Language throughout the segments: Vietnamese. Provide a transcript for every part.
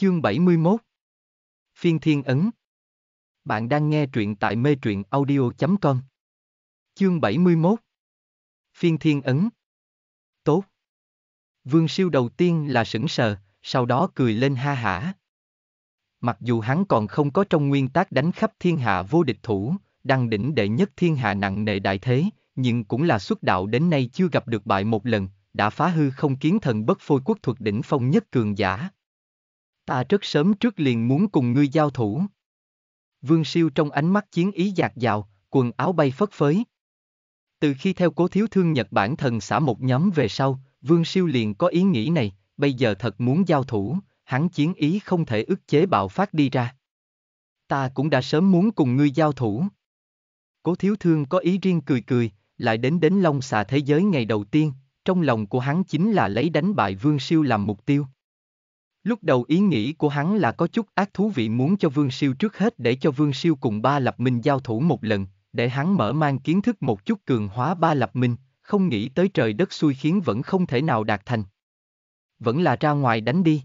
Chương 71 Phiên Thiên Ấn Bạn đang nghe truyện tại mê truyện audio.com Chương 71 Phiên Thiên Ấn Tốt Vương siêu đầu tiên là sững sờ, sau đó cười lên ha hả. Mặc dù hắn còn không có trong nguyên tác đánh khắp thiên hạ vô địch thủ, đăng đỉnh đệ nhất thiên hạ nặng nề đại thế, nhưng cũng là xuất đạo đến nay chưa gặp được bại một lần, đã phá hư không kiến thần bất phôi quốc thuật đỉnh phong nhất cường giả Ta rất sớm trước liền muốn cùng ngươi giao thủ. Vương siêu trong ánh mắt chiến ý giạt dào, quần áo bay phất phới. Từ khi theo cố thiếu thương Nhật Bản thần xã một nhóm về sau, Vương siêu liền có ý nghĩ này, bây giờ thật muốn giao thủ, hắn chiến ý không thể ức chế bạo phát đi ra. Ta cũng đã sớm muốn cùng ngươi giao thủ. Cố thiếu thương có ý riêng cười cười, lại đến đến long xà thế giới ngày đầu tiên, trong lòng của hắn chính là lấy đánh bại Vương Siêu làm mục tiêu. Lúc đầu ý nghĩ của hắn là có chút ác thú vị muốn cho Vương Siêu trước hết để cho Vương Siêu cùng ba lập minh giao thủ một lần, để hắn mở mang kiến thức một chút cường hóa ba lập minh, không nghĩ tới trời đất xui khiến vẫn không thể nào đạt thành. Vẫn là ra ngoài đánh đi.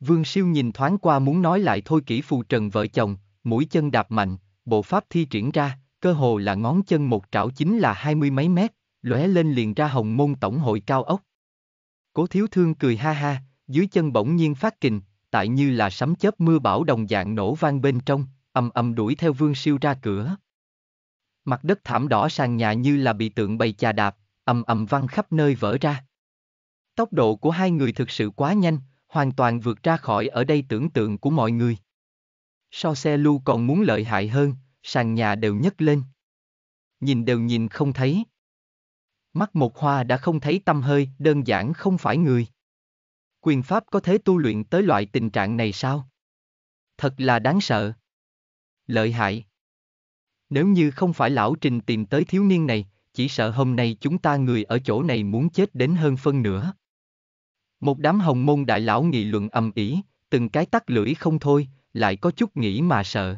Vương Siêu nhìn thoáng qua muốn nói lại thôi kỹ phù trần vợ chồng, mũi chân đạp mạnh, bộ pháp thi triển ra, cơ hồ là ngón chân một trảo chính là hai mươi mấy mét, lóe lên liền ra hồng môn tổng hội cao ốc. Cố thiếu thương cười ha ha, dưới chân bỗng nhiên phát kình, tại như là sấm chớp mưa bão đồng dạng nổ vang bên trong, âm âm đuổi theo Vương Siêu ra cửa. Mặt đất thảm đỏ sàn nhà như là bị tượng bày chà đạp, âm âm văng khắp nơi vỡ ra. Tốc độ của hai người thực sự quá nhanh, hoàn toàn vượt ra khỏi ở đây tưởng tượng của mọi người. So xe lưu còn muốn lợi hại hơn, sàn nhà đều nhấc lên. Nhìn đều nhìn không thấy. Mắt một hoa đã không thấy tâm hơi, đơn giản không phải người quyền pháp có thể tu luyện tới loại tình trạng này sao? Thật là đáng sợ. Lợi hại. Nếu như không phải lão trình tìm tới thiếu niên này, chỉ sợ hôm nay chúng ta người ở chỗ này muốn chết đến hơn phân nữa. Một đám hồng môn đại lão nghị luận âm ỉ, từng cái tắt lưỡi không thôi, lại có chút nghĩ mà sợ.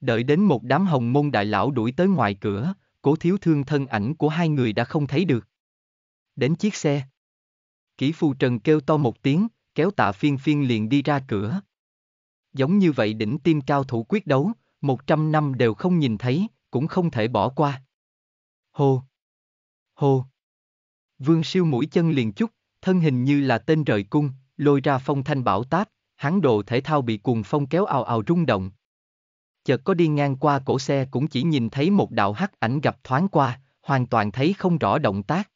Đợi đến một đám hồng môn đại lão đuổi tới ngoài cửa, cố thiếu thương thân ảnh của hai người đã không thấy được. Đến chiếc xe, Kỷ Phu trần kêu to một tiếng, kéo tạ phiên phiên liền đi ra cửa. Giống như vậy đỉnh tim cao thủ quyết đấu, một trăm năm đều không nhìn thấy, cũng không thể bỏ qua. Hô! Hô! Vương siêu mũi chân liền chút, thân hình như là tên rời cung, lôi ra phong thanh bảo táp, hắn đồ thể thao bị cuồng phong kéo ào ào rung động. Chợt có đi ngang qua cổ xe cũng chỉ nhìn thấy một đạo hắc ảnh gặp thoáng qua, hoàn toàn thấy không rõ động tác.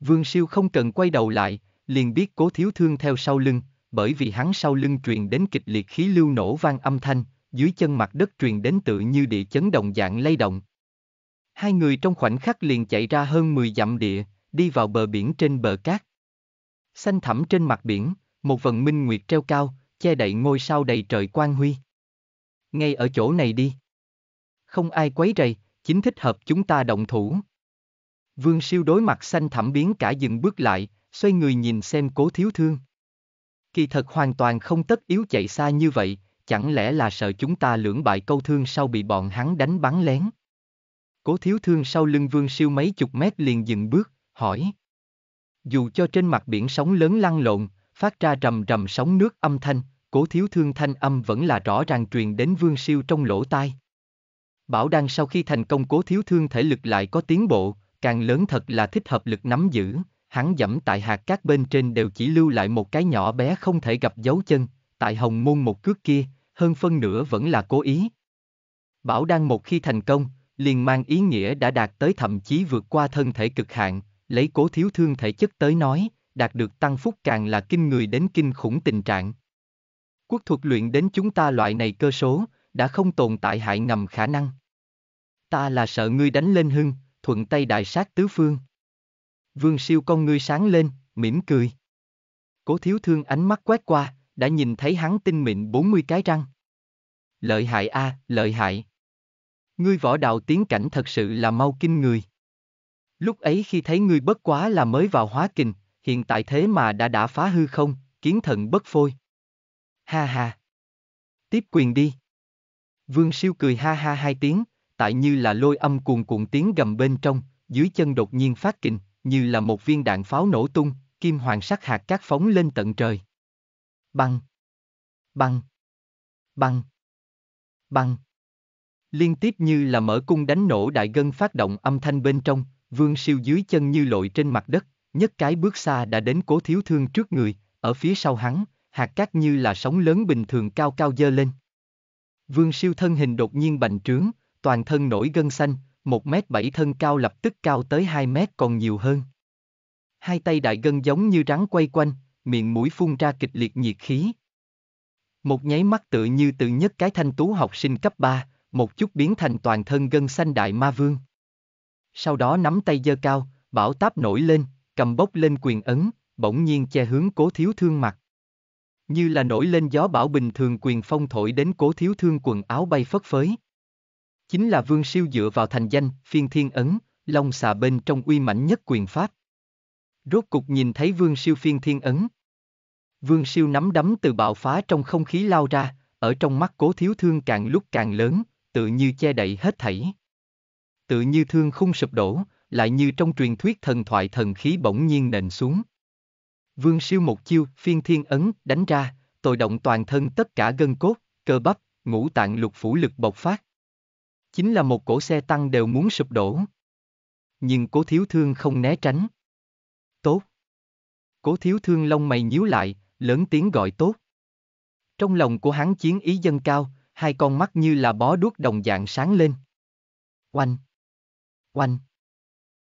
Vương Siêu không cần quay đầu lại, liền biết cố thiếu thương theo sau lưng, bởi vì hắn sau lưng truyền đến kịch liệt khí lưu nổ vang âm thanh, dưới chân mặt đất truyền đến tự như địa chấn động dạng lay động. Hai người trong khoảnh khắc liền chạy ra hơn 10 dặm địa, đi vào bờ biển trên bờ cát. Xanh thẳm trên mặt biển, một vần minh nguyệt treo cao, che đậy ngôi sao đầy trời quang huy. Ngay ở chỗ này đi. Không ai quấy rầy, chính thích hợp chúng ta động thủ. Vương siêu đối mặt xanh thẳm biến cả dừng bước lại, xoay người nhìn xem cố thiếu thương. Kỳ thật hoàn toàn không tất yếu chạy xa như vậy, chẳng lẽ là sợ chúng ta lưỡng bại câu thương sau bị bọn hắn đánh bắn lén. Cố thiếu thương sau lưng vương siêu mấy chục mét liền dừng bước, hỏi. Dù cho trên mặt biển sóng lớn lăn lộn, phát ra rầm rầm sóng nước âm thanh, cố thiếu thương thanh âm vẫn là rõ ràng truyền đến vương siêu trong lỗ tai. Bảo đang sau khi thành công cố thiếu thương thể lực lại có tiến bộ, càng lớn thật là thích hợp lực nắm giữ, hắn dẫm tại hạt cát bên trên đều chỉ lưu lại một cái nhỏ bé không thể gặp dấu chân, tại hồng môn một cước kia, hơn phân nửa vẫn là cố ý. Bảo đang một khi thành công, liền mang ý nghĩa đã đạt tới thậm chí vượt qua thân thể cực hạn, lấy cố thiếu thương thể chất tới nói, đạt được tăng phúc càng là kinh người đến kinh khủng tình trạng. Quốc thuật luyện đến chúng ta loại này cơ số, đã không tồn tại hại ngầm khả năng. Ta là sợ ngươi đánh lên hưng, thuận tay đại sát tứ phương. Vương siêu con ngươi sáng lên, mỉm cười. Cố thiếu thương ánh mắt quét qua, đã nhìn thấy hắn tinh mịn 40 cái răng. Lợi hại a, à, lợi hại. Ngươi võ đạo tiến cảnh thật sự là mau kinh người. Lúc ấy khi thấy ngươi bất quá là mới vào hóa kình, hiện tại thế mà đã đã phá hư không, kiến thần bất phôi. Ha ha. Tiếp quyền đi. Vương siêu cười ha ha hai tiếng, tại như là lôi âm cuồn cuộn tiếng gầm bên trong, dưới chân đột nhiên phát kình, như là một viên đạn pháo nổ tung, kim hoàng sắc hạt cát phóng lên tận trời. Băng! Băng! Băng! Băng! Liên tiếp như là mở cung đánh nổ đại gân phát động âm thanh bên trong, vương siêu dưới chân như lội trên mặt đất, nhất cái bước xa đã đến cố thiếu thương trước người, ở phía sau hắn, hạt cát như là sóng lớn bình thường cao cao dơ lên. Vương siêu thân hình đột nhiên bành trướng, toàn thân nổi gân xanh, 1 mét 7 thân cao lập tức cao tới 2 mét còn nhiều hơn. Hai tay đại gân giống như rắn quay quanh, miệng mũi phun ra kịch liệt nhiệt khí. Một nháy mắt tựa như tự nhất cái thanh tú học sinh cấp 3, một chút biến thành toàn thân gân xanh đại ma vương. Sau đó nắm tay giơ cao, bảo táp nổi lên, cầm bốc lên quyền ấn, bỗng nhiên che hướng cố thiếu thương mặt. Như là nổi lên gió bão bình thường quyền phong thổi đến cố thiếu thương quần áo bay phất phới. Chính là Vương Siêu dựa vào thành danh, phiên thiên ấn, long xà bên trong uy mãnh nhất quyền pháp. Rốt cục nhìn thấy Vương Siêu phiên thiên ấn. Vương Siêu nắm đấm từ bạo phá trong không khí lao ra, ở trong mắt cố thiếu thương càng lúc càng lớn, tự như che đậy hết thảy. Tự như thương không sụp đổ, lại như trong truyền thuyết thần thoại thần khí bỗng nhiên nền xuống. Vương siêu một chiêu, phiên thiên ấn, đánh ra, tội động toàn thân tất cả gân cốt, cơ bắp, ngũ tạng lục phủ lực bộc phát chính là một cổ xe tăng đều muốn sụp đổ. Nhưng cố thiếu thương không né tránh. Tốt. Cố thiếu thương lông mày nhíu lại, lớn tiếng gọi tốt. Trong lòng của hắn chiến ý dâng cao, hai con mắt như là bó đuốc đồng dạng sáng lên. Oanh! Oanh!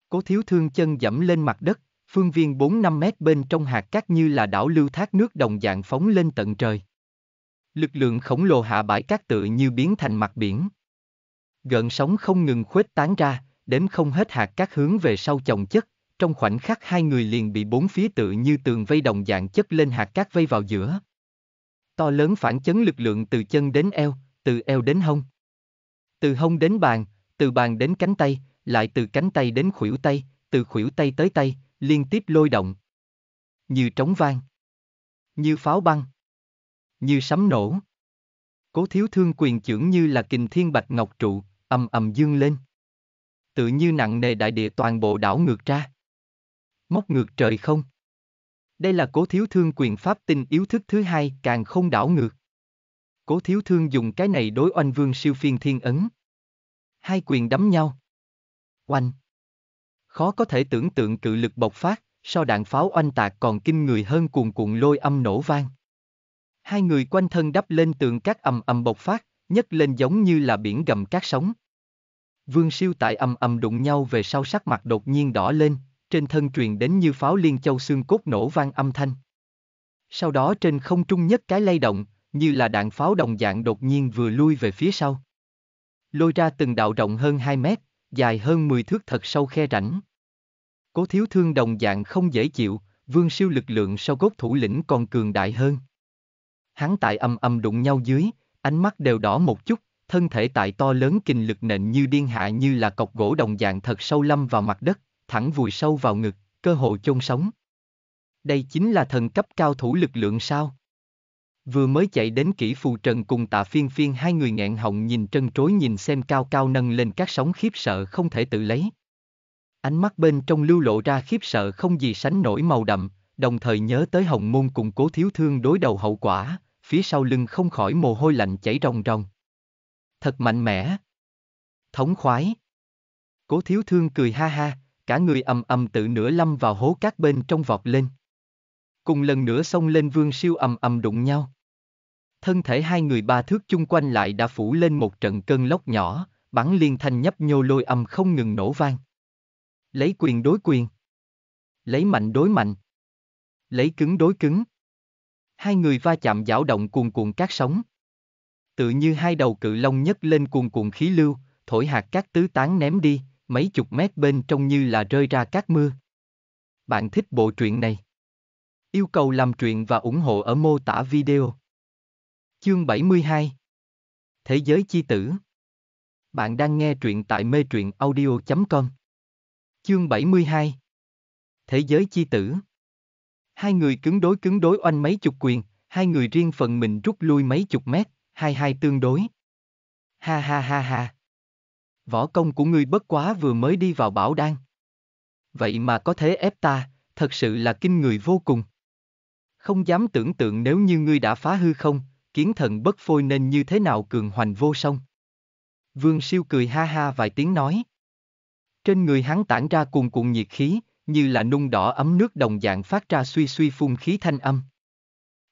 Cố thiếu thương chân dẫm lên mặt đất, phương viên 4-5 mét bên trong hạt cát như là đảo lưu thác nước đồng dạng phóng lên tận trời. Lực lượng khổng lồ hạ bãi cát tự như biến thành mặt biển gợn sóng không ngừng khuếch tán ra, đến không hết hạt cát hướng về sau chồng chất, trong khoảnh khắc hai người liền bị bốn phía tự như tường vây đồng dạng chất lên hạt cát vây vào giữa. To lớn phản chấn lực lượng từ chân đến eo, từ eo đến hông. Từ hông đến bàn, từ bàn đến cánh tay, lại từ cánh tay đến khuỷu tay, từ khuỷu tay tới tay, liên tiếp lôi động. Như trống vang. Như pháo băng. Như sấm nổ. Cố thiếu thương quyền trưởng như là kình thiên bạch ngọc trụ, ầm ầm dương lên. Tự như nặng nề đại địa toàn bộ đảo ngược ra. Móc ngược trời không. Đây là cố thiếu thương quyền pháp tinh yếu thức thứ hai càng không đảo ngược. Cố thiếu thương dùng cái này đối oanh vương siêu phiên thiên ấn. Hai quyền đấm nhau. Oanh. Khó có thể tưởng tượng cự lực bộc phát, so đạn pháo oanh tạc còn kinh người hơn cuồn cuộn lôi âm nổ vang. Hai người quanh thân đắp lên tường các ầm ầm bộc phát, nhấc lên giống như là biển gầm cát sóng. Vương siêu tại âm âm đụng nhau về sau sắc mặt đột nhiên đỏ lên, trên thân truyền đến như pháo liên châu xương cốt nổ vang âm thanh. Sau đó trên không trung nhất cái lay động, như là đạn pháo đồng dạng đột nhiên vừa lui về phía sau. Lôi ra từng đạo rộng hơn 2 mét, dài hơn 10 thước thật sâu khe rãnh. Cố thiếu thương đồng dạng không dễ chịu, vương siêu lực lượng sau gốc thủ lĩnh còn cường đại hơn. Hắn tại âm âm đụng nhau dưới, ánh mắt đều đỏ một chút, thân thể tại to lớn kình lực nện như điên hạ như là cọc gỗ đồng dạng thật sâu lâm vào mặt đất, thẳng vùi sâu vào ngực, cơ hội chôn sống. Đây chính là thần cấp cao thủ lực lượng sao? Vừa mới chạy đến kỹ phù trần cùng tạ phiên phiên hai người nghẹn họng nhìn trân trối nhìn xem cao cao nâng lên các sóng khiếp sợ không thể tự lấy. Ánh mắt bên trong lưu lộ ra khiếp sợ không gì sánh nổi màu đậm, đồng thời nhớ tới hồng môn cùng cố thiếu thương đối đầu hậu quả, phía sau lưng không khỏi mồ hôi lạnh chảy ròng ròng. Thật mạnh mẽ. Thống khoái. Cố thiếu thương cười ha ha, cả người ầm ầm tự nửa lâm vào hố cát bên trong vọt lên. Cùng lần nữa xông lên vương siêu ầm ầm đụng nhau. Thân thể hai người ba thước chung quanh lại đã phủ lên một trận cơn lốc nhỏ, bắn liên thanh nhấp nhô lôi âm không ngừng nổ vang. Lấy quyền đối quyền. Lấy mạnh đối mạnh. Lấy cứng đối cứng hai người va chạm dảo động cuồn cuộn cát sóng. Tự như hai đầu cự long nhấc lên cuồn cuộn khí lưu, thổi hạt cát tứ tán ném đi, mấy chục mét bên trong như là rơi ra cát mưa. Bạn thích bộ truyện này? Yêu cầu làm truyện và ủng hộ ở mô tả video. Chương 72 Thế giới chi tử Bạn đang nghe truyện tại mê truyện audio.com Chương 72 Thế giới chi tử Hai người cứng đối cứng đối oanh mấy chục quyền, hai người riêng phần mình rút lui mấy chục mét, hai hai tương đối. Ha ha ha ha. Võ công của ngươi bất quá vừa mới đi vào bảo đan. Vậy mà có thế ép ta, thật sự là kinh người vô cùng. Không dám tưởng tượng nếu như ngươi đã phá hư không, kiến thần bất phôi nên như thế nào cường hoành vô song. Vương siêu cười ha ha vài tiếng nói. Trên người hắn tản ra cuồn cuộn nhiệt khí, như là nung đỏ ấm nước đồng dạng phát ra suy suy phun khí thanh âm.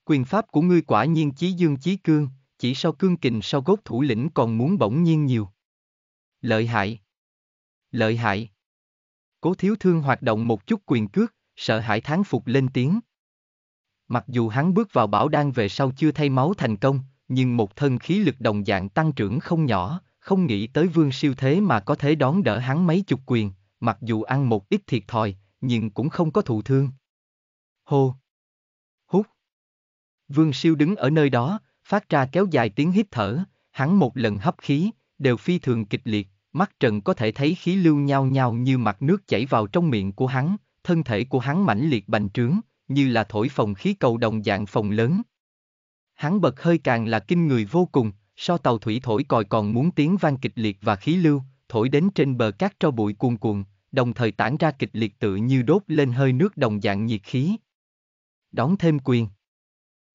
Quyền pháp của ngươi quả nhiên chí dương chí cương, chỉ sau cương kình sau gốc thủ lĩnh còn muốn bỗng nhiên nhiều. Lợi hại. Lợi hại. Cố thiếu thương hoạt động một chút quyền cước, sợ hãi thán phục lên tiếng. Mặc dù hắn bước vào bảo đan về sau chưa thay máu thành công, nhưng một thân khí lực đồng dạng tăng trưởng không nhỏ, không nghĩ tới vương siêu thế mà có thể đón đỡ hắn mấy chục quyền, mặc dù ăn một ít thiệt thòi, nhưng cũng không có thụ thương. Hô! Hút! Vương siêu đứng ở nơi đó, phát ra kéo dài tiếng hít thở, hắn một lần hấp khí, đều phi thường kịch liệt, mắt trần có thể thấy khí lưu nhao nhao như mặt nước chảy vào trong miệng của hắn, thân thể của hắn mãnh liệt bành trướng, như là thổi phòng khí cầu đồng dạng phòng lớn. Hắn bật hơi càng là kinh người vô cùng, so tàu thủy thổi còi còn muốn tiếng vang kịch liệt và khí lưu, thổi đến trên bờ cát tro bụi cuồn cuộn, đồng thời tản ra kịch liệt tự như đốt lên hơi nước đồng dạng nhiệt khí. Đón thêm quyền.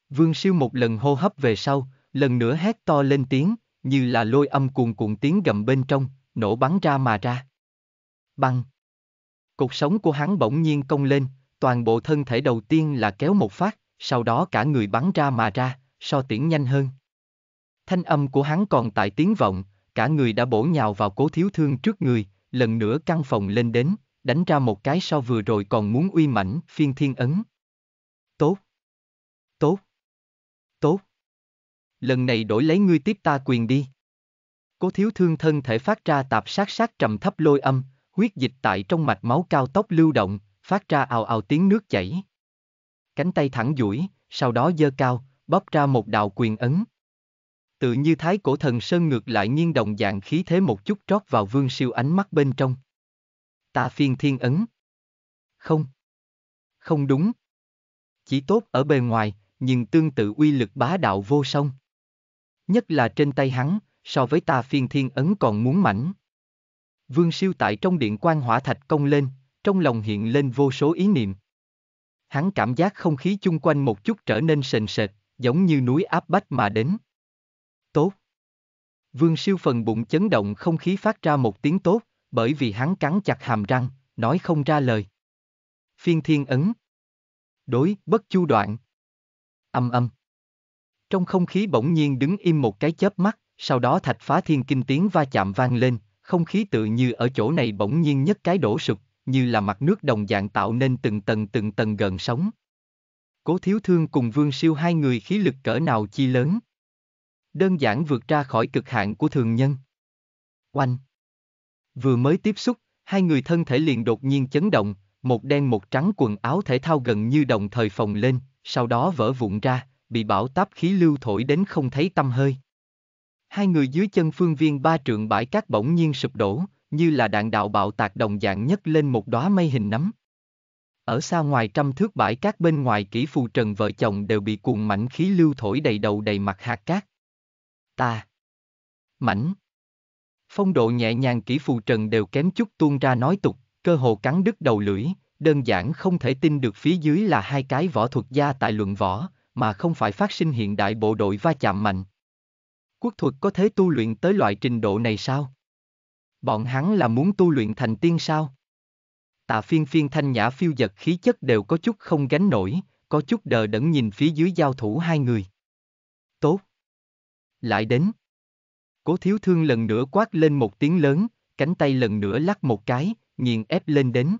Vương siêu một lần hô hấp về sau, lần nữa hét to lên tiếng, như là lôi âm cuồn cuộn tiếng gầm bên trong, nổ bắn ra mà ra. Băng. Cột sống của hắn bỗng nhiên cong lên, toàn bộ thân thể đầu tiên là kéo một phát, sau đó cả người bắn ra mà ra, so tiễn nhanh hơn. Thanh âm của hắn còn tại tiếng vọng, cả người đã bổ nhào vào cố thiếu thương trước người, lần nữa căn phòng lên đến, đánh ra một cái sau vừa rồi còn muốn uy mãnh phiên thiên ấn. Tốt! Tốt! Tốt! Lần này đổi lấy ngươi tiếp ta quyền đi. Cố thiếu thương thân thể phát ra tạp sát sát trầm thấp lôi âm, huyết dịch tại trong mạch máu cao tốc lưu động, phát ra ào ào tiếng nước chảy. Cánh tay thẳng duỗi, sau đó giơ cao, bóp ra một đạo quyền ấn tự như thái cổ thần sơn ngược lại nghiêng đồng dạng khí thế một chút trót vào vương siêu ánh mắt bên trong. Ta phiên thiên ấn. Không. Không đúng. Chỉ tốt ở bề ngoài, nhưng tương tự uy lực bá đạo vô song. Nhất là trên tay hắn, so với ta phiên thiên ấn còn muốn mảnh. Vương siêu tại trong điện quan hỏa thạch công lên, trong lòng hiện lên vô số ý niệm. Hắn cảm giác không khí chung quanh một chút trở nên sền sệt, giống như núi áp bách mà đến tốt. Vương siêu phần bụng chấn động không khí phát ra một tiếng tốt, bởi vì hắn cắn chặt hàm răng, nói không ra lời. Phiên thiên ấn. Đối, bất chu đoạn. Âm âm. Trong không khí bỗng nhiên đứng im một cái chớp mắt, sau đó thạch phá thiên kinh tiếng va chạm vang lên, không khí tự như ở chỗ này bỗng nhiên nhất cái đổ sụp, như là mặt nước đồng dạng tạo nên từng tầng từng tầng gần sóng. Cố thiếu thương cùng vương siêu hai người khí lực cỡ nào chi lớn. Đơn giản vượt ra khỏi cực hạn của thường nhân. Oanh! Vừa mới tiếp xúc, hai người thân thể liền đột nhiên chấn động, một đen một trắng quần áo thể thao gần như đồng thời phồng lên, sau đó vỡ vụn ra, bị bão táp khí lưu thổi đến không thấy tâm hơi. Hai người dưới chân phương viên ba trượng bãi cát bỗng nhiên sụp đổ, như là đạn đạo bạo tạc đồng dạng nhất lên một đóa mây hình nấm. Ở xa ngoài trăm thước bãi cát bên ngoài kỹ phù trần vợ chồng đều bị cuồng mạnh khí lưu thổi đầy đầu đầy mặt hạt cát ta. Mảnh. Phong độ nhẹ nhàng kỹ phù trần đều kém chút tuôn ra nói tục, cơ hồ cắn đứt đầu lưỡi, đơn giản không thể tin được phía dưới là hai cái võ thuật gia tại luận võ, mà không phải phát sinh hiện đại bộ đội va chạm mạnh. Quốc thuật có thể tu luyện tới loại trình độ này sao? Bọn hắn là muốn tu luyện thành tiên sao? Tạ phiên phiên thanh nhã phiêu giật khí chất đều có chút không gánh nổi, có chút đờ đẫn nhìn phía dưới giao thủ hai người. Tốt lại đến. Cố thiếu thương lần nữa quát lên một tiếng lớn, cánh tay lần nữa lắc một cái, nghiền ép lên đến.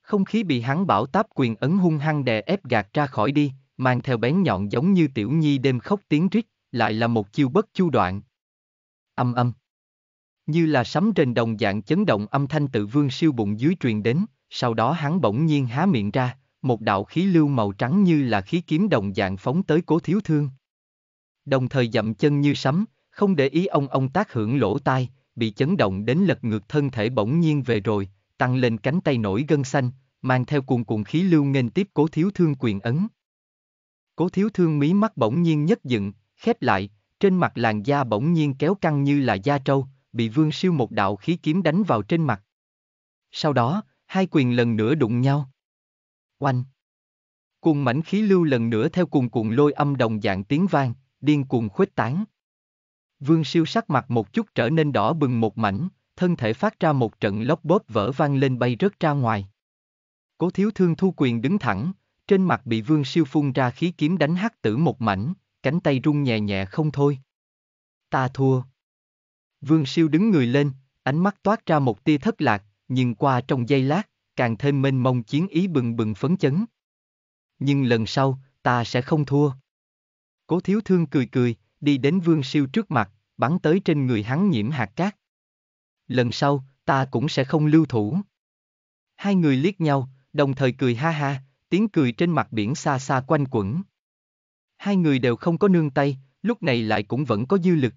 Không khí bị hắn bảo táp quyền ấn hung hăng đè ép gạt ra khỏi đi, mang theo bén nhọn giống như tiểu nhi đêm khóc tiếng rít, lại là một chiêu bất chu đoạn. Âm âm. Như là sấm trên đồng dạng chấn động âm thanh tự vương siêu bụng dưới truyền đến, sau đó hắn bỗng nhiên há miệng ra, một đạo khí lưu màu trắng như là khí kiếm đồng dạng phóng tới cố thiếu thương đồng thời dậm chân như sấm, không để ý ông ông tác hưởng lỗ tai, bị chấn động đến lật ngược thân thể bỗng nhiên về rồi, tăng lên cánh tay nổi gân xanh, mang theo cuồn cuộn khí lưu nghênh tiếp cố thiếu thương quyền ấn. Cố thiếu thương mí mắt bỗng nhiên nhất dựng, khép lại, trên mặt làn da bỗng nhiên kéo căng như là da trâu, bị vương siêu một đạo khí kiếm đánh vào trên mặt. Sau đó, hai quyền lần nữa đụng nhau. Oanh! Cùng mảnh khí lưu lần nữa theo cùng cuộn lôi âm đồng dạng tiếng vang, điên cuồng khuếch tán. Vương siêu sắc mặt một chút trở nên đỏ bừng một mảnh, thân thể phát ra một trận lốc bóp vỡ vang lên bay rớt ra ngoài. Cố thiếu thương thu quyền đứng thẳng, trên mặt bị vương siêu phun ra khí kiếm đánh hắc tử một mảnh, cánh tay rung nhẹ nhẹ không thôi. Ta thua. Vương siêu đứng người lên, ánh mắt toát ra một tia thất lạc, nhưng qua trong giây lát, càng thêm mênh mông chiến ý bừng bừng phấn chấn. Nhưng lần sau, ta sẽ không thua. Cố thiếu thương cười cười, đi đến vương siêu trước mặt, bắn tới trên người hắn nhiễm hạt cát. Lần sau, ta cũng sẽ không lưu thủ. Hai người liếc nhau, đồng thời cười ha ha, tiếng cười trên mặt biển xa xa quanh quẩn. Hai người đều không có nương tay, lúc này lại cũng vẫn có dư lực.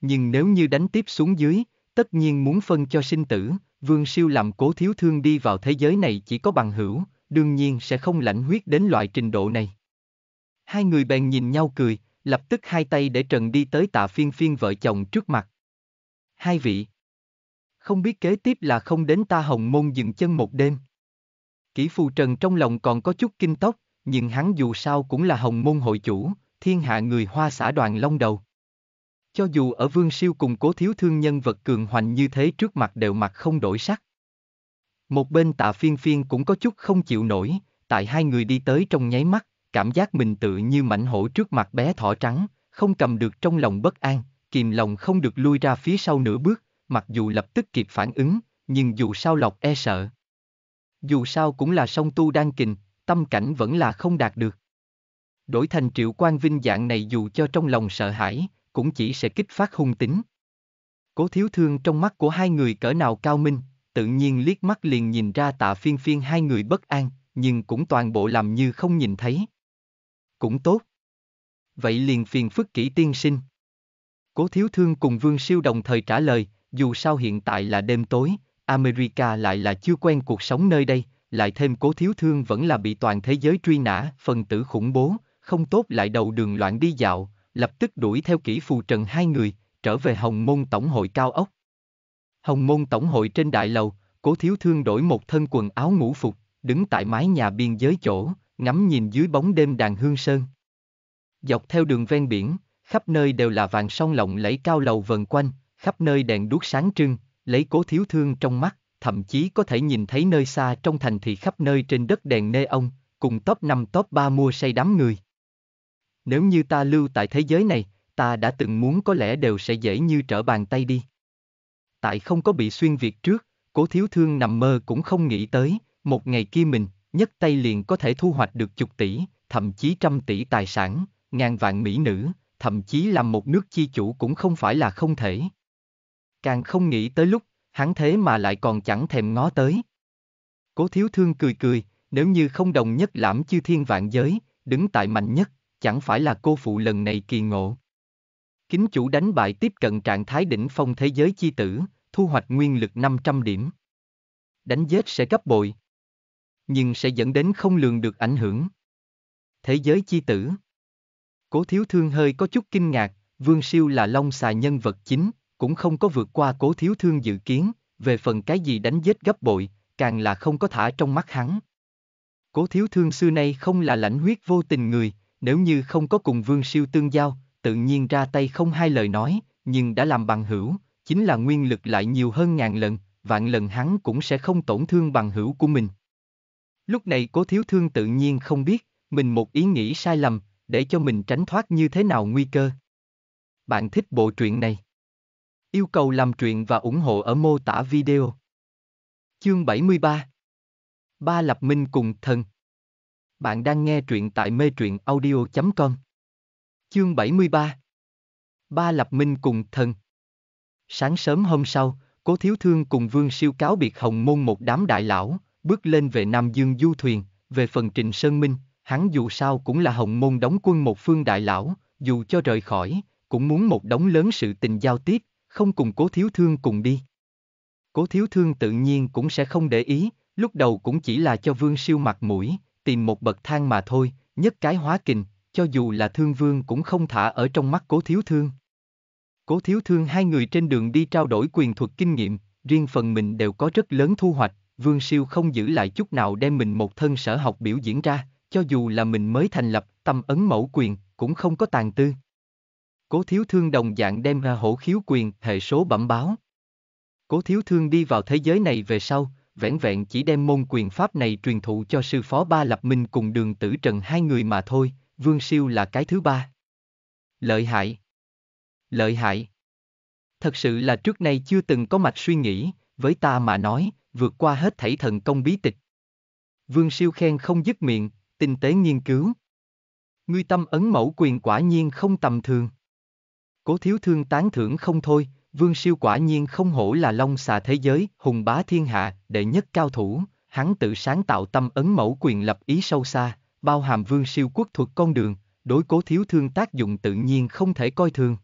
Nhưng nếu như đánh tiếp xuống dưới, tất nhiên muốn phân cho sinh tử, Vương Siêu làm cố thiếu thương đi vào thế giới này chỉ có bằng hữu, đương nhiên sẽ không lãnh huyết đến loại trình độ này. Hai người bèn nhìn nhau cười, lập tức hai tay để trần đi tới tạ phiên phiên vợ chồng trước mặt. Hai vị. Không biết kế tiếp là không đến ta hồng môn dừng chân một đêm. Kỷ phù trần trong lòng còn có chút kinh tóc, nhưng hắn dù sao cũng là hồng môn hội chủ, thiên hạ người hoa xã đoàn long đầu. Cho dù ở vương siêu cùng cố thiếu thương nhân vật cường hoành như thế trước mặt đều mặt không đổi sắc. Một bên tạ phiên phiên cũng có chút không chịu nổi, tại hai người đi tới trong nháy mắt, cảm giác mình tự như mảnh hổ trước mặt bé thỏ trắng, không cầm được trong lòng bất an, kìm lòng không được lui ra phía sau nửa bước, mặc dù lập tức kịp phản ứng, nhưng dù sao lọc e sợ. Dù sao cũng là song tu đang kình, tâm cảnh vẫn là không đạt được. Đổi thành triệu quan vinh dạng này dù cho trong lòng sợ hãi, cũng chỉ sẽ kích phát hung tính. Cố thiếu thương trong mắt của hai người cỡ nào cao minh, tự nhiên liếc mắt liền nhìn ra tạ phiên phiên hai người bất an, nhưng cũng toàn bộ làm như không nhìn thấy, cũng tốt. Vậy liền phiền phức kỹ tiên sinh. Cố Thiếu Thương cùng Vương Siêu đồng thời trả lời, dù sao hiện tại là đêm tối, America lại là chưa quen cuộc sống nơi đây, lại thêm Cố Thiếu Thương vẫn là bị toàn thế giới truy nã, phần tử khủng bố, không tốt lại đầu đường loạn đi dạo, lập tức đuổi theo kỹ phù trần hai người, trở về Hồng Môn Tổng hội cao ốc. Hồng Môn Tổng hội trên đại lầu, Cố Thiếu Thương đổi một thân quần áo ngũ phục, đứng tại mái nhà biên giới chỗ, ngắm nhìn dưới bóng đêm đàn hương sơn. Dọc theo đường ven biển, khắp nơi đều là vàng song lộng lẫy cao lầu vần quanh, khắp nơi đèn đuốc sáng trưng, lấy cố thiếu thương trong mắt, thậm chí có thể nhìn thấy nơi xa trong thành thị khắp nơi trên đất đèn nê ông, cùng top 5 top 3 mua say đám người. Nếu như ta lưu tại thế giới này, ta đã từng muốn có lẽ đều sẽ dễ như trở bàn tay đi. Tại không có bị xuyên việt trước, cố thiếu thương nằm mơ cũng không nghĩ tới, một ngày kia mình, nhất tay liền có thể thu hoạch được chục tỷ, thậm chí trăm tỷ tài sản, ngàn vạn mỹ nữ, thậm chí làm một nước chi chủ cũng không phải là không thể. Càng không nghĩ tới lúc, hắn thế mà lại còn chẳng thèm ngó tới. Cố thiếu thương cười cười, nếu như không đồng nhất lãm chư thiên vạn giới, đứng tại mạnh nhất, chẳng phải là cô phụ lần này kỳ ngộ. Kính chủ đánh bại tiếp cận trạng thái đỉnh phong thế giới chi tử, thu hoạch nguyên lực 500 điểm. Đánh giết sẽ cấp bội nhưng sẽ dẫn đến không lường được ảnh hưởng. Thế giới chi tử Cố thiếu thương hơi có chút kinh ngạc, Vương Siêu là long xà nhân vật chính, cũng không có vượt qua cố thiếu thương dự kiến, về phần cái gì đánh giết gấp bội, càng là không có thả trong mắt hắn. Cố thiếu thương xưa nay không là lãnh huyết vô tình người, nếu như không có cùng Vương Siêu tương giao, tự nhiên ra tay không hai lời nói, nhưng đã làm bằng hữu, chính là nguyên lực lại nhiều hơn ngàn lần, vạn lần hắn cũng sẽ không tổn thương bằng hữu của mình. Lúc này cố thiếu thương tự nhiên không biết, mình một ý nghĩ sai lầm, để cho mình tránh thoát như thế nào nguy cơ. Bạn thích bộ truyện này? Yêu cầu làm truyện và ủng hộ ở mô tả video. Chương 73 Ba Lập Minh cùng Thần Bạn đang nghe truyện tại mê truyện audio.com Chương 73 Ba Lập Minh cùng Thần Sáng sớm hôm sau, Cố Thiếu Thương cùng Vương Siêu cáo biệt Hồng Môn một đám đại lão, bước lên về Nam Dương du thuyền, về phần Trịnh Sơn Minh, hắn dù sao cũng là hồng môn đóng quân một phương đại lão, dù cho rời khỏi, cũng muốn một đống lớn sự tình giao tiếp, không cùng cố thiếu thương cùng đi. Cố thiếu thương tự nhiên cũng sẽ không để ý, lúc đầu cũng chỉ là cho vương siêu mặt mũi, tìm một bậc thang mà thôi, nhất cái hóa kình, cho dù là thương vương cũng không thả ở trong mắt cố thiếu thương. Cố thiếu thương hai người trên đường đi trao đổi quyền thuật kinh nghiệm, riêng phần mình đều có rất lớn thu hoạch, Vương Siêu không giữ lại chút nào đem mình một thân sở học biểu diễn ra, cho dù là mình mới thành lập tâm ấn mẫu quyền, cũng không có tàn tư. Cố thiếu thương đồng dạng đem ra hổ khiếu quyền, hệ số bẩm báo. Cố thiếu thương đi vào thế giới này về sau, vẻn vẹn chỉ đem môn quyền pháp này truyền thụ cho sư phó ba lập minh cùng đường tử trần hai người mà thôi, vương siêu là cái thứ ba. Lợi hại. Lợi hại. Thật sự là trước nay chưa từng có mạch suy nghĩ, với ta mà nói, vượt qua hết thảy thần công bí tịch. Vương siêu khen không dứt miệng, tinh tế nghiên cứu. Ngươi tâm ấn mẫu quyền quả nhiên không tầm thường. Cố thiếu thương tán thưởng không thôi, vương siêu quả nhiên không hổ là long xà thế giới, hùng bá thiên hạ, đệ nhất cao thủ, hắn tự sáng tạo tâm ấn mẫu quyền lập ý sâu xa, bao hàm vương siêu quốc thuật con đường, đối cố thiếu thương tác dụng tự nhiên không thể coi thường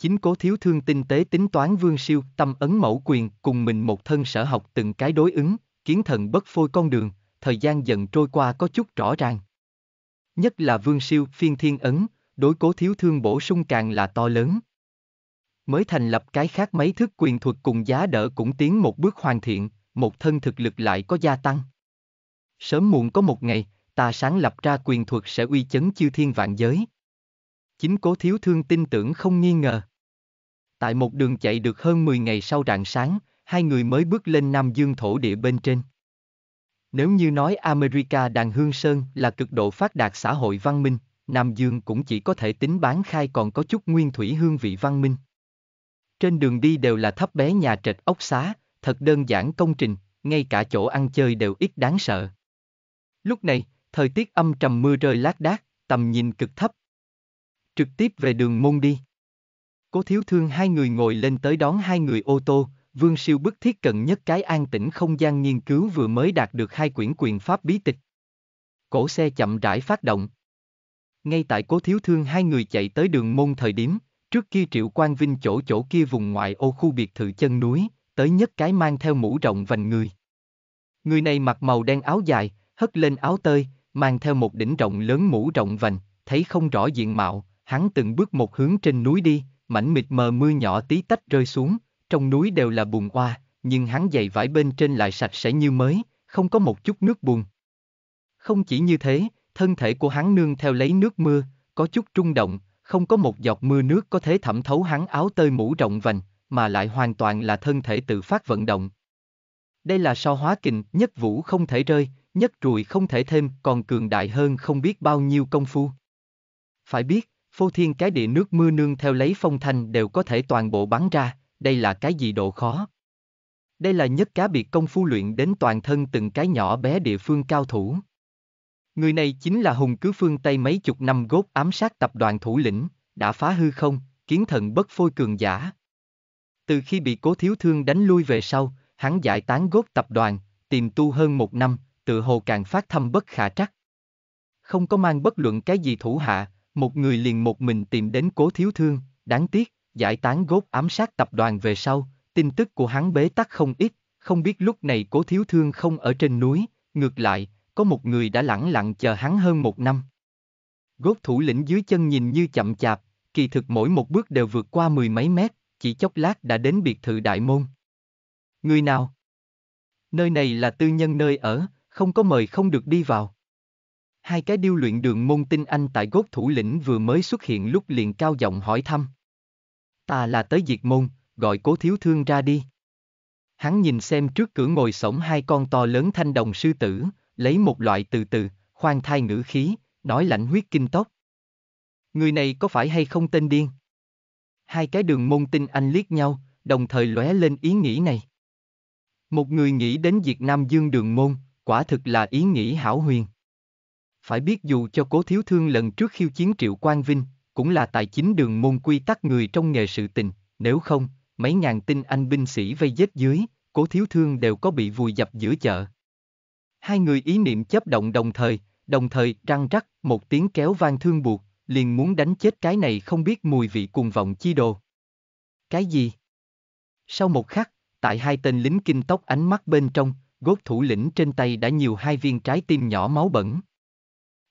chính cố thiếu thương tinh tế tính toán vương siêu tâm ấn mẫu quyền cùng mình một thân sở học từng cái đối ứng, kiến thần bất phôi con đường, thời gian dần trôi qua có chút rõ ràng. Nhất là vương siêu phiên thiên ấn, đối cố thiếu thương bổ sung càng là to lớn. Mới thành lập cái khác mấy thức quyền thuật cùng giá đỡ cũng tiến một bước hoàn thiện, một thân thực lực lại có gia tăng. Sớm muộn có một ngày, ta sáng lập ra quyền thuật sẽ uy chấn chư thiên vạn giới. Chính cố thiếu thương tin tưởng không nghi ngờ tại một đường chạy được hơn 10 ngày sau rạng sáng, hai người mới bước lên Nam Dương thổ địa bên trên. Nếu như nói America đàn hương sơn là cực độ phát đạt xã hội văn minh, Nam Dương cũng chỉ có thể tính bán khai còn có chút nguyên thủy hương vị văn minh. Trên đường đi đều là thấp bé nhà trệt ốc xá, thật đơn giản công trình, ngay cả chỗ ăn chơi đều ít đáng sợ. Lúc này, thời tiết âm trầm mưa rơi lác đác, tầm nhìn cực thấp. Trực tiếp về đường môn đi. Cố thiếu thương hai người ngồi lên tới đón hai người ô tô, Vương Siêu bức thiết cần nhất cái an tĩnh không gian nghiên cứu vừa mới đạt được hai quyển quyền pháp bí tịch. Cổ xe chậm rãi phát động. Ngay tại cố thiếu thương hai người chạy tới đường môn thời điểm, trước kia triệu quan vinh chỗ chỗ kia vùng ngoại ô khu biệt thự chân núi, tới nhất cái mang theo mũ rộng vành người. Người này mặc màu đen áo dài, hất lên áo tơi, mang theo một đỉnh rộng lớn mũ rộng vành, thấy không rõ diện mạo, hắn từng bước một hướng trên núi đi, mảnh mịt mờ mưa nhỏ tí tách rơi xuống, trong núi đều là bùn oa, nhưng hắn giày vải bên trên lại sạch sẽ như mới, không có một chút nước bùn. Không chỉ như thế, thân thể của hắn nương theo lấy nước mưa, có chút trung động, không có một giọt mưa nước có thể thẩm thấu hắn áo tơi mũ rộng vành, mà lại hoàn toàn là thân thể tự phát vận động. Đây là so hóa kình, nhất vũ không thể rơi, nhất trùi không thể thêm, còn cường đại hơn không biết bao nhiêu công phu. Phải biết, phô thiên cái địa nước mưa nương theo lấy phong thanh đều có thể toàn bộ bắn ra, đây là cái gì độ khó? Đây là nhất cá biệt công phu luyện đến toàn thân từng cái nhỏ bé địa phương cao thủ. Người này chính là hùng cứ phương Tây mấy chục năm gốt ám sát tập đoàn thủ lĩnh, đã phá hư không, kiến thần bất phôi cường giả. Từ khi bị cố thiếu thương đánh lui về sau, hắn giải tán gốt tập đoàn, tìm tu hơn một năm, tự hồ càng phát thâm bất khả trắc. Không có mang bất luận cái gì thủ hạ, một người liền một mình tìm đến cố thiếu thương, đáng tiếc, giải tán gốt ám sát tập đoàn về sau, tin tức của hắn bế tắc không ít, không biết lúc này cố thiếu thương không ở trên núi, ngược lại, có một người đã lẳng lặng chờ hắn hơn một năm. Gốt thủ lĩnh dưới chân nhìn như chậm chạp, kỳ thực mỗi một bước đều vượt qua mười mấy mét, chỉ chốc lát đã đến biệt thự đại môn. Người nào? Nơi này là tư nhân nơi ở, không có mời không được đi vào. Hai cái điêu luyện đường môn tinh anh tại gốc thủ lĩnh vừa mới xuất hiện lúc liền cao giọng hỏi thăm. Ta là tới diệt môn, gọi cố thiếu thương ra đi. Hắn nhìn xem trước cửa ngồi sổng hai con to lớn thanh đồng sư tử, lấy một loại từ từ, khoan thai ngữ khí, nói lạnh huyết kinh tốc. Người này có phải hay không tên điên? Hai cái đường môn tinh anh liếc nhau, đồng thời lóe lên ý nghĩ này. Một người nghĩ đến Việt Nam Dương đường môn, quả thực là ý nghĩ hảo huyền. Phải biết dù cho cố thiếu thương lần trước khiêu chiến triệu quang vinh, cũng là tài chính đường môn quy tắc người trong nghề sự tình, nếu không, mấy ngàn tinh anh binh sĩ vây giết dưới, cố thiếu thương đều có bị vùi dập giữa chợ. Hai người ý niệm chấp động đồng thời, đồng thời răng rắc một tiếng kéo vang thương buộc, liền muốn đánh chết cái này không biết mùi vị cùng vọng chi đồ. Cái gì? Sau một khắc, tại hai tên lính kinh tốc ánh mắt bên trong, gốt thủ lĩnh trên tay đã nhiều hai viên trái tim nhỏ máu bẩn.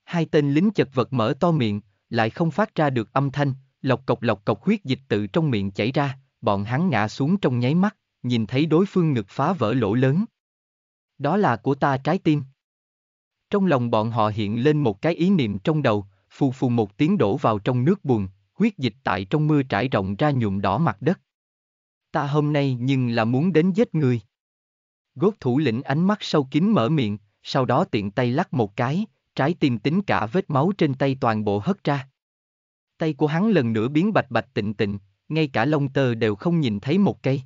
Hai tên lính chật vật mở to miệng, lại không phát ra được âm thanh, lọc cọc lọc cọc huyết dịch tự trong miệng chảy ra, bọn hắn ngã xuống trong nháy mắt, nhìn thấy đối phương ngực phá vỡ lỗ lớn. Đó là của ta trái tim. Trong lòng bọn họ hiện lên một cái ý niệm trong đầu, phù phù một tiếng đổ vào trong nước buồn, huyết dịch tại trong mưa trải rộng ra nhuộm đỏ mặt đất. Ta hôm nay nhưng là muốn đến giết người. Gốt thủ lĩnh ánh mắt sâu kín mở miệng, sau đó tiện tay lắc một cái, trái tim tính cả vết máu trên tay toàn bộ hất ra. Tay của hắn lần nữa biến bạch bạch tịnh tịnh, ngay cả lông tơ đều không nhìn thấy một cây.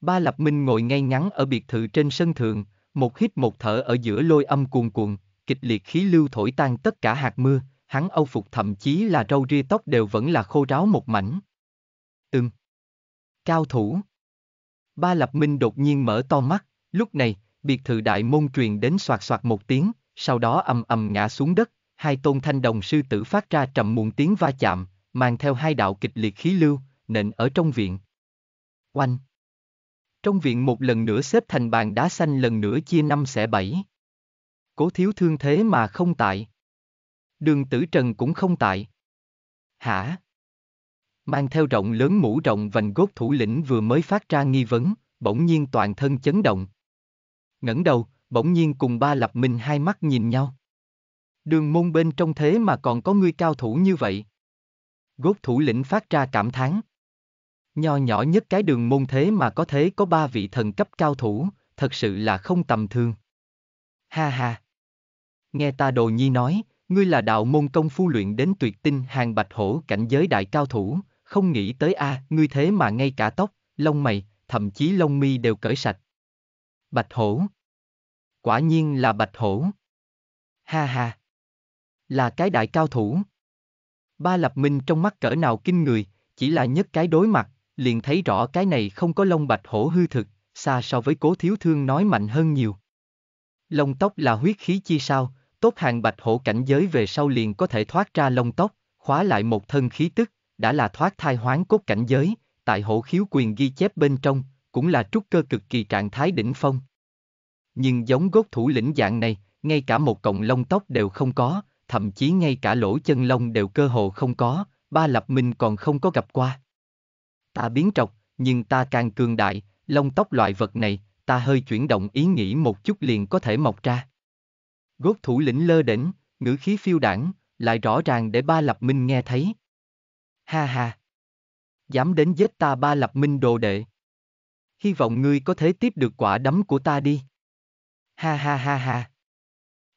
Ba Lập Minh ngồi ngay ngắn ở biệt thự trên sân thượng, một hít một thở ở giữa lôi âm cuồn cuộn, kịch liệt khí lưu thổi tan tất cả hạt mưa, hắn âu phục thậm chí là râu ria tóc đều vẫn là khô ráo một mảnh. Ừm. Cao thủ. Ba Lập Minh đột nhiên mở to mắt, lúc này, biệt thự đại môn truyền đến soạt soạt một tiếng, sau đó ầm ầm ngã xuống đất, hai tôn thanh đồng sư tử phát ra trầm muộn tiếng va chạm, mang theo hai đạo kịch liệt khí lưu, nện ở trong viện. Oanh! Trong viện một lần nữa xếp thành bàn đá xanh lần nữa chia năm xẻ bảy. Cố thiếu thương thế mà không tại. Đường tử trần cũng không tại. Hả? Mang theo rộng lớn mũ rộng vành gốt thủ lĩnh vừa mới phát ra nghi vấn, bỗng nhiên toàn thân chấn động. ngẩng đầu, bỗng nhiên cùng ba lập mình hai mắt nhìn nhau. Đường môn bên trong thế mà còn có ngươi cao thủ như vậy. Gốt thủ lĩnh phát ra cảm thán. Nho nhỏ nhất cái đường môn thế mà có thế có ba vị thần cấp cao thủ, thật sự là không tầm thường. Ha ha. Nghe ta đồ nhi nói, ngươi là đạo môn công phu luyện đến tuyệt tinh hàng bạch hổ cảnh giới đại cao thủ, không nghĩ tới a, à, ngươi thế mà ngay cả tóc, lông mày, thậm chí lông mi đều cởi sạch. Bạch hổ Quả nhiên là bạch hổ. Ha ha. Là cái đại cao thủ. Ba lập minh trong mắt cỡ nào kinh người, chỉ là nhất cái đối mặt, liền thấy rõ cái này không có lông bạch hổ hư thực, xa so với cố thiếu thương nói mạnh hơn nhiều. Lông tóc là huyết khí chi sao, tốt hàng bạch hổ cảnh giới về sau liền có thể thoát ra lông tóc, khóa lại một thân khí tức, đã là thoát thai hoán cốt cảnh giới, tại hổ khiếu quyền ghi chép bên trong, cũng là trúc cơ cực kỳ trạng thái đỉnh phong. Nhưng giống gốc thủ lĩnh dạng này, ngay cả một cọng lông tóc đều không có, thậm chí ngay cả lỗ chân lông đều cơ hồ không có, ba lập minh còn không có gặp qua. Ta biến trọc, nhưng ta càng cường đại, lông tóc loại vật này, ta hơi chuyển động ý nghĩ một chút liền có thể mọc ra. Gốc thủ lĩnh lơ đỉnh, ngữ khí phiêu đảng, lại rõ ràng để ba lập minh nghe thấy. Ha ha! Dám đến giết ta ba lập minh đồ đệ. Hy vọng ngươi có thể tiếp được quả đấm của ta đi. Ha ha ha ha.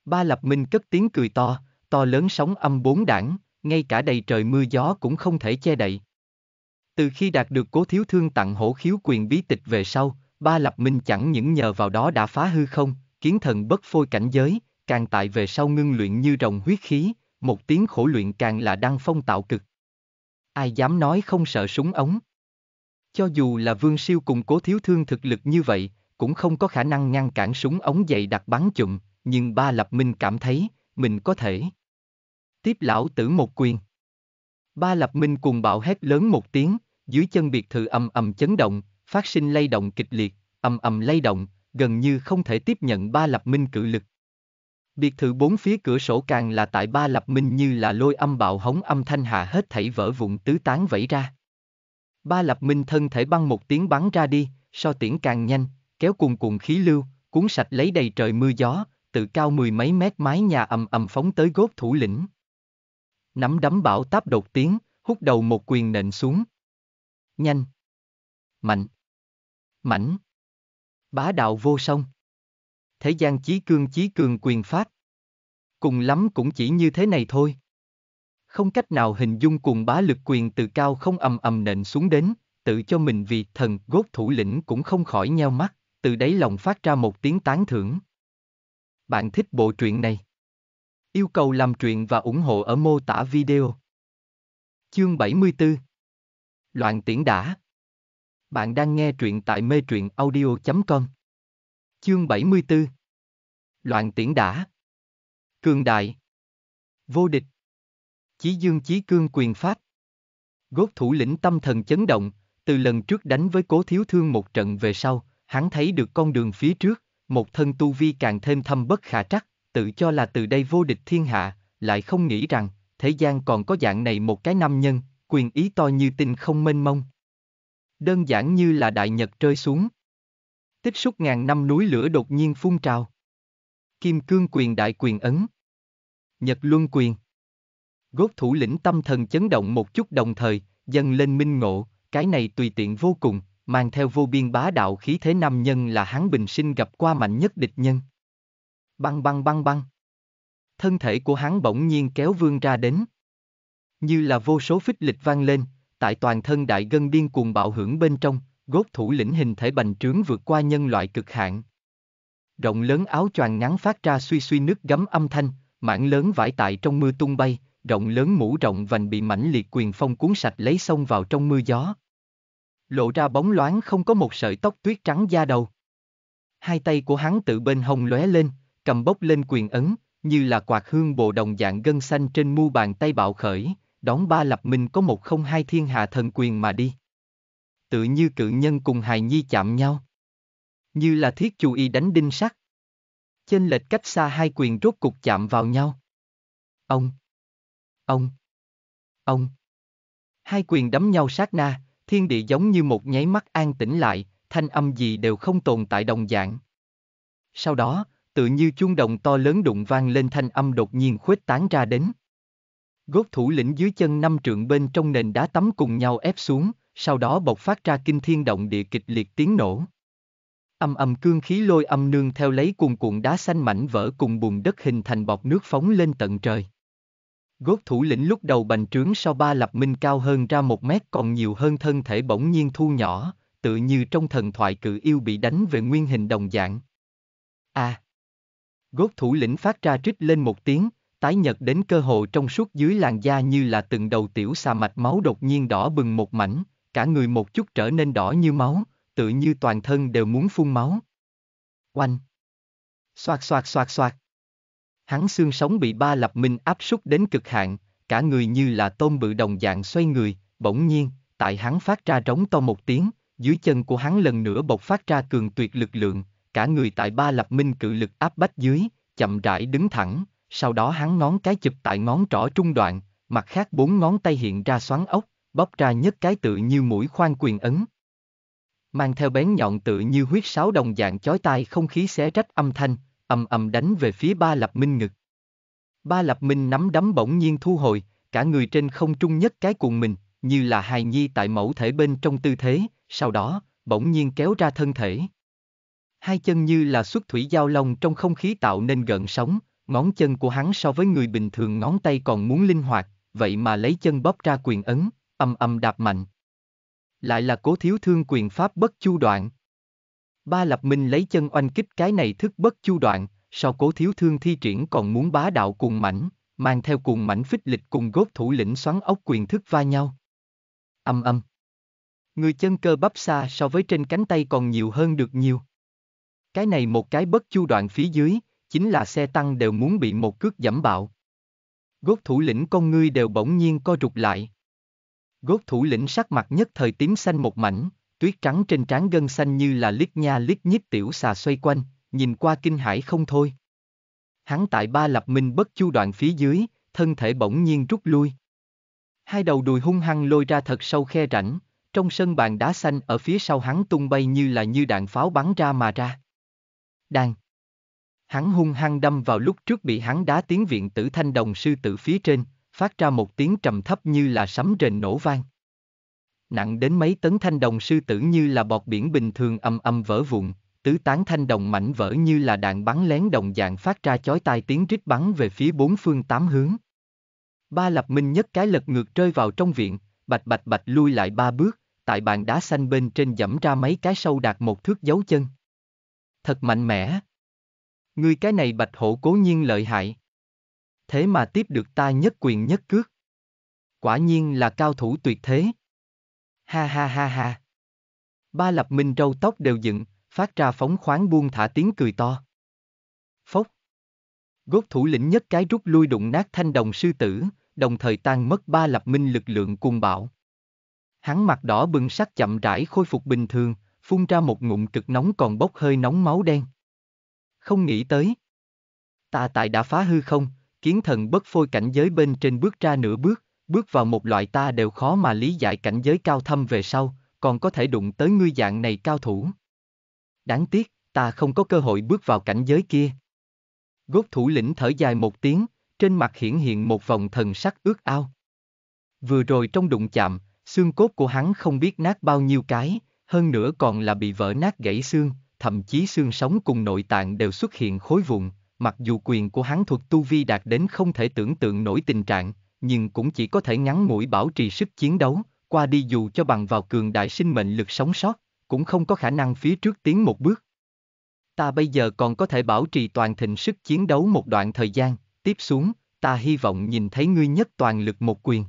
Ba Lập Minh cất tiếng cười to, to lớn sóng âm bốn đảng, ngay cả đầy trời mưa gió cũng không thể che đậy. Từ khi đạt được cố thiếu thương tặng hổ khiếu quyền bí tịch về sau, Ba Lập Minh chẳng những nhờ vào đó đã phá hư không, kiến thần bất phôi cảnh giới, càng tại về sau ngưng luyện như rồng huyết khí, một tiếng khổ luyện càng là đăng phong tạo cực. Ai dám nói không sợ súng ống. Cho dù là vương siêu cùng cố thiếu thương thực lực như vậy, cũng không có khả năng ngăn cản súng ống dày đặc bắn chụm, nhưng ba lập minh cảm thấy, mình có thể. Tiếp lão tử một quyền. Ba lập minh cuồng bạo hét lớn một tiếng, dưới chân biệt thự ầm ầm chấn động, phát sinh lay động kịch liệt, ầm ầm lay động, gần như không thể tiếp nhận ba lập minh cự lực. Biệt thự bốn phía cửa sổ càng là tại ba lập minh như là lôi âm bạo hống âm thanh hạ hết thảy vỡ vụn tứ tán vẫy ra. Ba lập minh thân thể băng một tiếng bắn ra đi, so tiễn càng nhanh, kéo cuồn cuộn khí lưu, cuốn sạch lấy đầy trời mưa gió, tự cao mười mấy mét mái nhà ầm ầm phóng tới gốc thủ lĩnh. Nắm đấm bão táp đột tiếng, hút đầu một quyền nện xuống. Nhanh. Mạnh. Mảnh. Bá đạo vô song. Thế gian chí cương chí cường quyền phát Cùng lắm cũng chỉ như thế này thôi. Không cách nào hình dung cùng bá lực quyền từ cao không ầm ầm nện xuống đến, tự cho mình vì thần gốt thủ lĩnh cũng không khỏi nheo mắt từ đáy lòng phát ra một tiếng tán thưởng. Bạn thích bộ truyện này? Yêu cầu làm truyện và ủng hộ ở mô tả video. Chương 74 Loạn tiễn đã Bạn đang nghe truyện tại mê truyện audio.com Chương 74 Loạn tiễn đã Cường đại Vô địch Chí dương chí cương quyền pháp Gốt thủ lĩnh tâm thần chấn động, từ lần trước đánh với cố thiếu thương một trận về sau, hắn thấy được con đường phía trước, một thân tu vi càng thêm thâm bất khả trắc, tự cho là từ đây vô địch thiên hạ, lại không nghĩ rằng, thế gian còn có dạng này một cái nam nhân, quyền ý to như tinh không mênh mông. Đơn giản như là đại nhật rơi xuống. Tích xúc ngàn năm núi lửa đột nhiên phun trào. Kim cương quyền đại quyền ấn. Nhật luân quyền. Gốt thủ lĩnh tâm thần chấn động một chút đồng thời, dâng lên minh ngộ, cái này tùy tiện vô cùng, mang theo vô biên bá đạo khí thế nam nhân là hắn bình sinh gặp qua mạnh nhất địch nhân. Băng băng băng băng. Thân thể của hắn bỗng nhiên kéo vương ra đến. Như là vô số phích lịch vang lên, tại toàn thân đại gân điên cuồng bạo hưởng bên trong, gốt thủ lĩnh hình thể bành trướng vượt qua nhân loại cực hạn. Rộng lớn áo choàng ngắn phát ra suy suy nước gấm âm thanh, mảng lớn vải tại trong mưa tung bay, rộng lớn mũ rộng vành bị mảnh liệt quyền phong cuốn sạch lấy xông vào trong mưa gió lộ ra bóng loáng không có một sợi tóc tuyết trắng da đầu. Hai tay của hắn tự bên hồng lóe lên, cầm bốc lên quyền ấn, như là quạt hương bộ đồng dạng gân xanh trên mu bàn tay bạo khởi, đón ba lập minh có một không hai thiên hạ thần quyền mà đi. Tự như cự nhân cùng hài nhi chạm nhau. Như là thiết chú y đánh đinh sắt. Chênh lệch cách xa hai quyền rốt cục chạm vào nhau. Ông! Ông! Ông! Hai quyền đấm nhau sát na, thiên địa giống như một nháy mắt an tĩnh lại, thanh âm gì đều không tồn tại đồng dạng. Sau đó, tự như chuông đồng to lớn đụng vang lên thanh âm đột nhiên khuếch tán ra đến. Gốt thủ lĩnh dưới chân năm trượng bên trong nền đá tắm cùng nhau ép xuống, sau đó bộc phát ra kinh thiên động địa kịch liệt tiếng nổ. Âm âm cương khí lôi âm nương theo lấy cuồn cuộn đá xanh mảnh vỡ cùng bùn đất hình thành bọt nước phóng lên tận trời. Gốt thủ lĩnh lúc đầu bành trướng sau ba lập minh cao hơn ra một mét còn nhiều hơn thân thể bỗng nhiên thu nhỏ, tự như trong thần thoại cự yêu bị đánh về nguyên hình đồng dạng. A. À. Gốt thủ lĩnh phát ra trích lên một tiếng, tái nhật đến cơ hồ trong suốt dưới làn da như là từng đầu tiểu xà mạch máu đột nhiên đỏ bừng một mảnh, cả người một chút trở nên đỏ như máu, tự như toàn thân đều muốn phun máu. Oanh. Xoạt xoạt xoạt xoạt hắn xương sống bị ba lập minh áp súc đến cực hạn, cả người như là tôm bự đồng dạng xoay người, bỗng nhiên, tại hắn phát ra rống to một tiếng, dưới chân của hắn lần nữa bộc phát ra cường tuyệt lực lượng, cả người tại ba lập minh cự lực áp bách dưới, chậm rãi đứng thẳng, sau đó hắn ngón cái chụp tại ngón trỏ trung đoạn, mặt khác bốn ngón tay hiện ra xoắn ốc, bóc ra nhất cái tự như mũi khoan quyền ấn. Mang theo bén nhọn tự như huyết sáo đồng dạng chói tai không khí xé rách âm thanh, ầm ầm đánh về phía ba lập minh ngực. Ba lập minh nắm đấm bỗng nhiên thu hồi, cả người trên không trung nhất cái cuồng mình, như là hài nhi tại mẫu thể bên trong tư thế, sau đó, bỗng nhiên kéo ra thân thể. Hai chân như là xuất thủy giao long trong không khí tạo nên gợn sóng, ngón chân của hắn so với người bình thường ngón tay còn muốn linh hoạt, vậy mà lấy chân bóp ra quyền ấn, ầm ầm đạp mạnh. Lại là cố thiếu thương quyền pháp bất chu đoạn, Ba lập minh lấy chân oanh kích cái này thức bất chu đoạn, sau cố thiếu thương thi triển còn muốn bá đạo cùng mảnh, mang theo cùng mảnh phích lịch cùng gốt thủ lĩnh xoắn ốc quyền thức va nhau. Âm âm. Người chân cơ bắp xa so với trên cánh tay còn nhiều hơn được nhiều. Cái này một cái bất chu đoạn phía dưới, chính là xe tăng đều muốn bị một cước giảm bạo. Gốt thủ lĩnh con ngươi đều bỗng nhiên co rụt lại. Gốt thủ lĩnh sắc mặt nhất thời tím xanh một mảnh, tuyết trắng trên trán gân xanh như là lít nha lít nhít tiểu xà xoay quanh, nhìn qua kinh hãi không thôi. Hắn tại ba lập minh bất chu đoạn phía dưới, thân thể bỗng nhiên rút lui. Hai đầu đùi hung hăng lôi ra thật sâu khe rãnh, trong sân bàn đá xanh ở phía sau hắn tung bay như là như đạn pháo bắn ra mà ra. Đàn. Hắn hung hăng đâm vào lúc trước bị hắn đá tiếng viện tử thanh đồng sư tử phía trên, phát ra một tiếng trầm thấp như là sấm rền nổ vang nặng đến mấy tấn thanh đồng sư tử như là bọt biển bình thường âm âm vỡ vụn, tứ tán thanh đồng mảnh vỡ như là đạn bắn lén đồng dạng phát ra chói tai tiếng rít bắn về phía bốn phương tám hướng. Ba lập minh nhất cái lật ngược rơi vào trong viện, bạch bạch bạch lui lại ba bước, tại bàn đá xanh bên trên dẫm ra mấy cái sâu đạt một thước dấu chân. Thật mạnh mẽ. Người cái này bạch hổ cố nhiên lợi hại. Thế mà tiếp được ta nhất quyền nhất cước. Quả nhiên là cao thủ tuyệt thế. Ha ha ha ha. Ba lập minh râu tóc đều dựng, phát ra phóng khoáng buông thả tiếng cười to. Phốc. Gốt thủ lĩnh nhất cái rút lui đụng nát thanh đồng sư tử, đồng thời tan mất ba lập minh lực lượng cuồng bạo. Hắn mặt đỏ bừng sắc chậm rãi khôi phục bình thường, phun ra một ngụm cực nóng còn bốc hơi nóng máu đen. Không nghĩ tới. Tà tại đã phá hư không, kiến thần bất phôi cảnh giới bên trên bước ra nửa bước, Bước vào một loại ta đều khó mà lý giải cảnh giới cao thâm về sau, còn có thể đụng tới ngươi dạng này cao thủ. Đáng tiếc, ta không có cơ hội bước vào cảnh giới kia. Gốc thủ lĩnh thở dài một tiếng, trên mặt hiển hiện một vòng thần sắc ước ao. Vừa rồi trong đụng chạm, xương cốt của hắn không biết nát bao nhiêu cái, hơn nữa còn là bị vỡ nát gãy xương, thậm chí xương sống cùng nội tạng đều xuất hiện khối vụn, mặc dù quyền của hắn thuật tu vi đạt đến không thể tưởng tượng nổi tình trạng, nhưng cũng chỉ có thể ngắn mũi bảo trì sức chiến đấu, qua đi dù cho bằng vào cường đại sinh mệnh lực sống sót, cũng không có khả năng phía trước tiến một bước. Ta bây giờ còn có thể bảo trì toàn thịnh sức chiến đấu một đoạn thời gian, tiếp xuống, ta hy vọng nhìn thấy ngươi nhất toàn lực một quyền.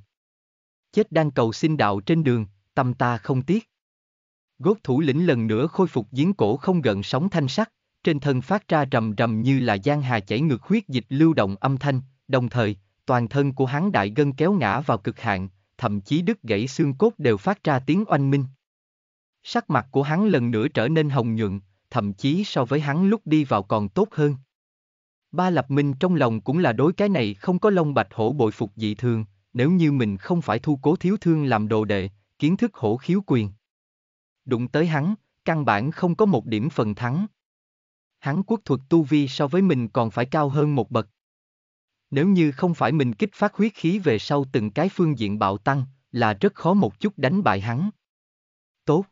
Chết đang cầu xin đạo trên đường, tâm ta không tiếc. Gốt thủ lĩnh lần nữa khôi phục giếng cổ không gần sóng thanh sắc, trên thân phát ra rầm rầm như là giang hà chảy ngược huyết dịch lưu động âm thanh, đồng thời, toàn thân của hắn đại gân kéo ngã vào cực hạn, thậm chí đứt gãy xương cốt đều phát ra tiếng oanh minh. Sắc mặt của hắn lần nữa trở nên hồng nhuận, thậm chí so với hắn lúc đi vào còn tốt hơn. Ba Lập Minh trong lòng cũng là đối cái này không có lông bạch hổ bội phục dị thường, nếu như mình không phải thu cố thiếu thương làm đồ đệ, kiến thức hổ khiếu quyền. Đụng tới hắn, căn bản không có một điểm phần thắng. Hắn quốc thuật tu vi so với mình còn phải cao hơn một bậc. Nếu như không phải mình kích phát huyết khí về sau từng cái phương diện bạo tăng, là rất khó một chút đánh bại hắn. Tốt.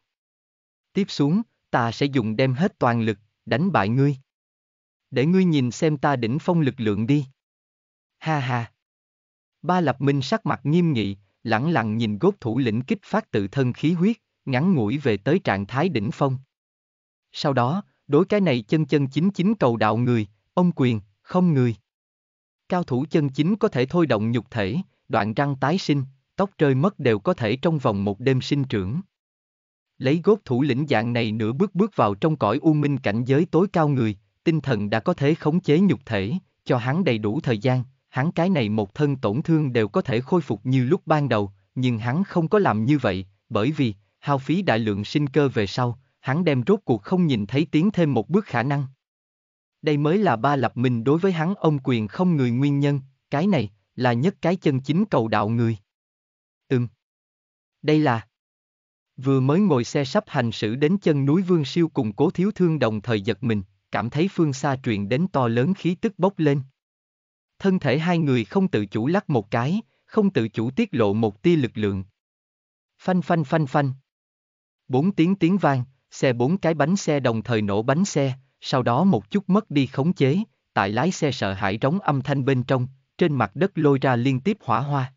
Tiếp xuống, ta sẽ dùng đem hết toàn lực, đánh bại ngươi. Để ngươi nhìn xem ta đỉnh phong lực lượng đi. Ha ha. Ba Lập Minh sắc mặt nghiêm nghị, lẳng lặng nhìn gốt thủ lĩnh kích phát tự thân khí huyết, ngắn ngủi về tới trạng thái đỉnh phong. Sau đó, đối cái này chân chân chính chính cầu đạo người, ông quyền, không người. Cao thủ chân chính có thể thôi động nhục thể, đoạn răng tái sinh, tóc rơi mất đều có thể trong vòng một đêm sinh trưởng. Lấy gốc thủ lĩnh dạng này nửa bước bước vào trong cõi u minh cảnh giới tối cao người, tinh thần đã có thể khống chế nhục thể, cho hắn đầy đủ thời gian, hắn cái này một thân tổn thương đều có thể khôi phục như lúc ban đầu, nhưng hắn không có làm như vậy, bởi vì, hao phí đại lượng sinh cơ về sau, hắn đem rốt cuộc không nhìn thấy tiến thêm một bước khả năng đây mới là ba lập mình đối với hắn ông quyền không người nguyên nhân, cái này, là nhất cái chân chính cầu đạo người. Ừm. Đây là Vừa mới ngồi xe sắp hành xử đến chân núi Vương Siêu cùng cố thiếu thương đồng thời giật mình, cảm thấy phương xa truyền đến to lớn khí tức bốc lên. Thân thể hai người không tự chủ lắc một cái, không tự chủ tiết lộ một tia lực lượng. Phanh phanh phanh phanh. Bốn tiếng tiếng vang, xe bốn cái bánh xe đồng thời nổ bánh xe, sau đó một chút mất đi khống chế, tại lái xe sợ hãi trống âm thanh bên trong, trên mặt đất lôi ra liên tiếp hỏa hoa.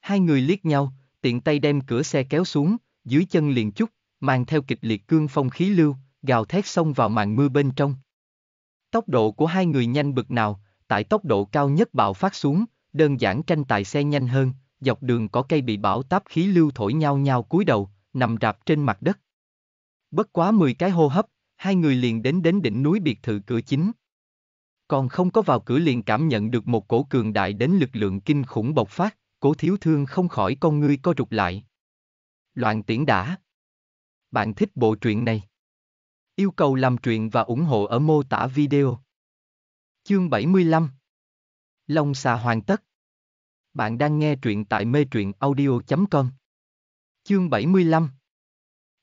Hai người liếc nhau, tiện tay đem cửa xe kéo xuống, dưới chân liền chút, mang theo kịch liệt cương phong khí lưu, gào thét xông vào màn mưa bên trong. Tốc độ của hai người nhanh bực nào, tại tốc độ cao nhất bạo phát xuống, đơn giản tranh tài xe nhanh hơn, dọc đường có cây bị bão táp khí lưu thổi nhau nhau cúi đầu, nằm rạp trên mặt đất. Bất quá 10 cái hô hấp, hai người liền đến đến đỉnh núi biệt thự cửa chính. Còn không có vào cửa liền cảm nhận được một cổ cường đại đến lực lượng kinh khủng bộc phát, cổ thiếu thương không khỏi con ngươi co rụt lại. Loạn tiễn đã. Bạn thích bộ truyện này? Yêu cầu làm truyện và ủng hộ ở mô tả video. Chương 75 Long xà hoàn tất. Bạn đang nghe truyện tại mê truyện audio.com. Chương 75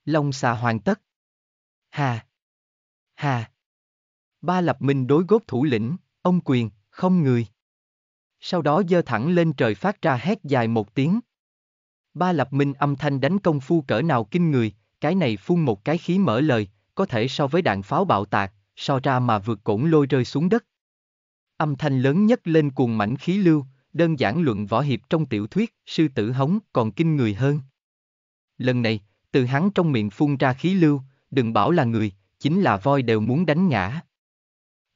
Long xà hoàn tất. Hà Hà. Ba lập minh đối góp thủ lĩnh, ông quyền, không người. Sau đó dơ thẳng lên trời phát ra hét dài một tiếng. Ba lập minh âm thanh đánh công phu cỡ nào kinh người, cái này phun một cái khí mở lời, có thể so với đạn pháo bạo tạc, so ra mà vượt cổn lôi rơi xuống đất. Âm thanh lớn nhất lên cuồng mảnh khí lưu, đơn giản luận võ hiệp trong tiểu thuyết, sư tử hống còn kinh người hơn. Lần này, từ hắn trong miệng phun ra khí lưu, đừng bảo là người, chính là voi đều muốn đánh ngã.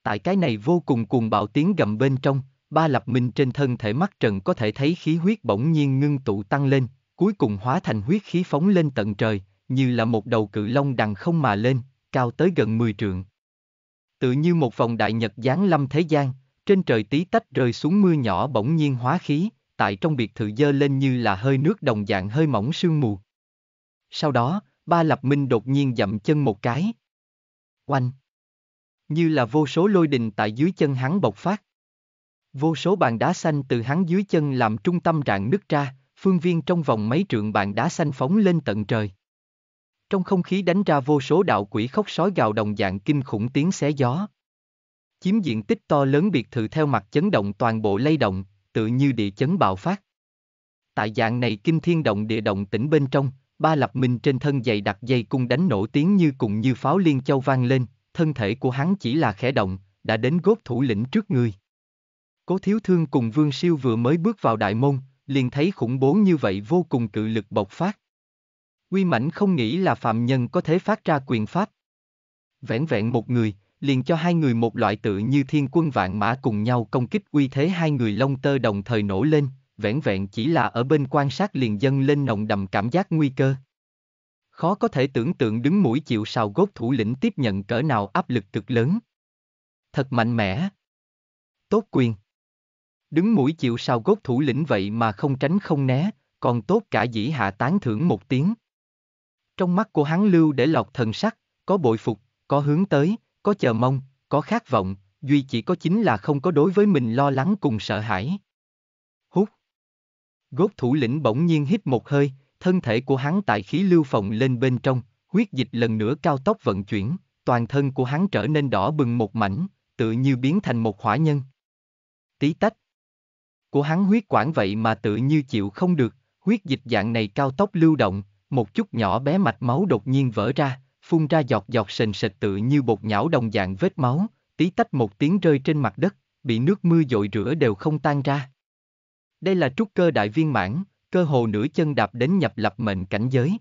Tại cái này vô cùng cuồng bạo tiếng gầm bên trong, ba lập minh trên thân thể mắt trần có thể thấy khí huyết bỗng nhiên ngưng tụ tăng lên, cuối cùng hóa thành huyết khí phóng lên tận trời, như là một đầu cự long đằng không mà lên, cao tới gần 10 trượng. Tự như một vòng đại nhật giáng lâm thế gian, trên trời tí tách rơi xuống mưa nhỏ bỗng nhiên hóa khí, tại trong biệt thự dơ lên như là hơi nước đồng dạng hơi mỏng sương mù. Sau đó, ba lập minh đột nhiên dậm chân một cái. Oanh! Như là vô số lôi đình tại dưới chân hắn bộc phát. Vô số bàn đá xanh từ hắn dưới chân làm trung tâm rạn nứt ra, phương viên trong vòng mấy trượng bàn đá xanh phóng lên tận trời. Trong không khí đánh ra vô số đạo quỷ khóc sói gào đồng dạng kinh khủng tiếng xé gió. Chiếm diện tích to lớn biệt thự theo mặt chấn động toàn bộ lay động, tự như địa chấn bạo phát. Tại dạng này kinh thiên động địa động tỉnh bên trong, ba lập Minh trên thân dày đặc dây cung đánh nổ tiếng như cùng như pháo liên châu vang lên, thân thể của hắn chỉ là khẽ động, đã đến gốc thủ lĩnh trước người. Cố thiếu thương cùng vương siêu vừa mới bước vào đại môn, liền thấy khủng bố như vậy vô cùng cự lực bộc phát. Quy mảnh không nghĩ là phạm nhân có thể phát ra quyền pháp. Vẹn vẹn một người, liền cho hai người một loại tự như thiên quân vạn mã cùng nhau công kích uy thế hai người long tơ đồng thời nổ lên, vẻn vẹn chỉ là ở bên quan sát liền dâng lên nồng đầm cảm giác nguy cơ. Khó có thể tưởng tượng đứng mũi chịu sào gốc thủ lĩnh tiếp nhận cỡ nào áp lực cực lớn. Thật mạnh mẽ. Tốt quyền. Đứng mũi chịu sào gốc thủ lĩnh vậy mà không tránh không né, còn tốt cả dĩ hạ tán thưởng một tiếng. Trong mắt của hắn lưu để lọc thần sắc, có bội phục, có hướng tới, có chờ mong, có khát vọng, duy chỉ có chính là không có đối với mình lo lắng cùng sợ hãi. Gốt thủ lĩnh bỗng nhiên hít một hơi, thân thể của hắn tại khí lưu phòng lên bên trong, huyết dịch lần nữa cao tốc vận chuyển, toàn thân của hắn trở nên đỏ bừng một mảnh, tự như biến thành một hỏa nhân. Tí tách. Của hắn huyết quản vậy mà tự như chịu không được, huyết dịch dạng này cao tốc lưu động, một chút nhỏ bé mạch máu đột nhiên vỡ ra, phun ra giọt giọt sền sệt tự như bột nhão đồng dạng vết máu, tí tách một tiếng rơi trên mặt đất, bị nước mưa dội rửa đều không tan ra. Đây là trúc cơ đại viên mãn, cơ hồ nửa chân đạp đến nhập lập mệnh cảnh giới.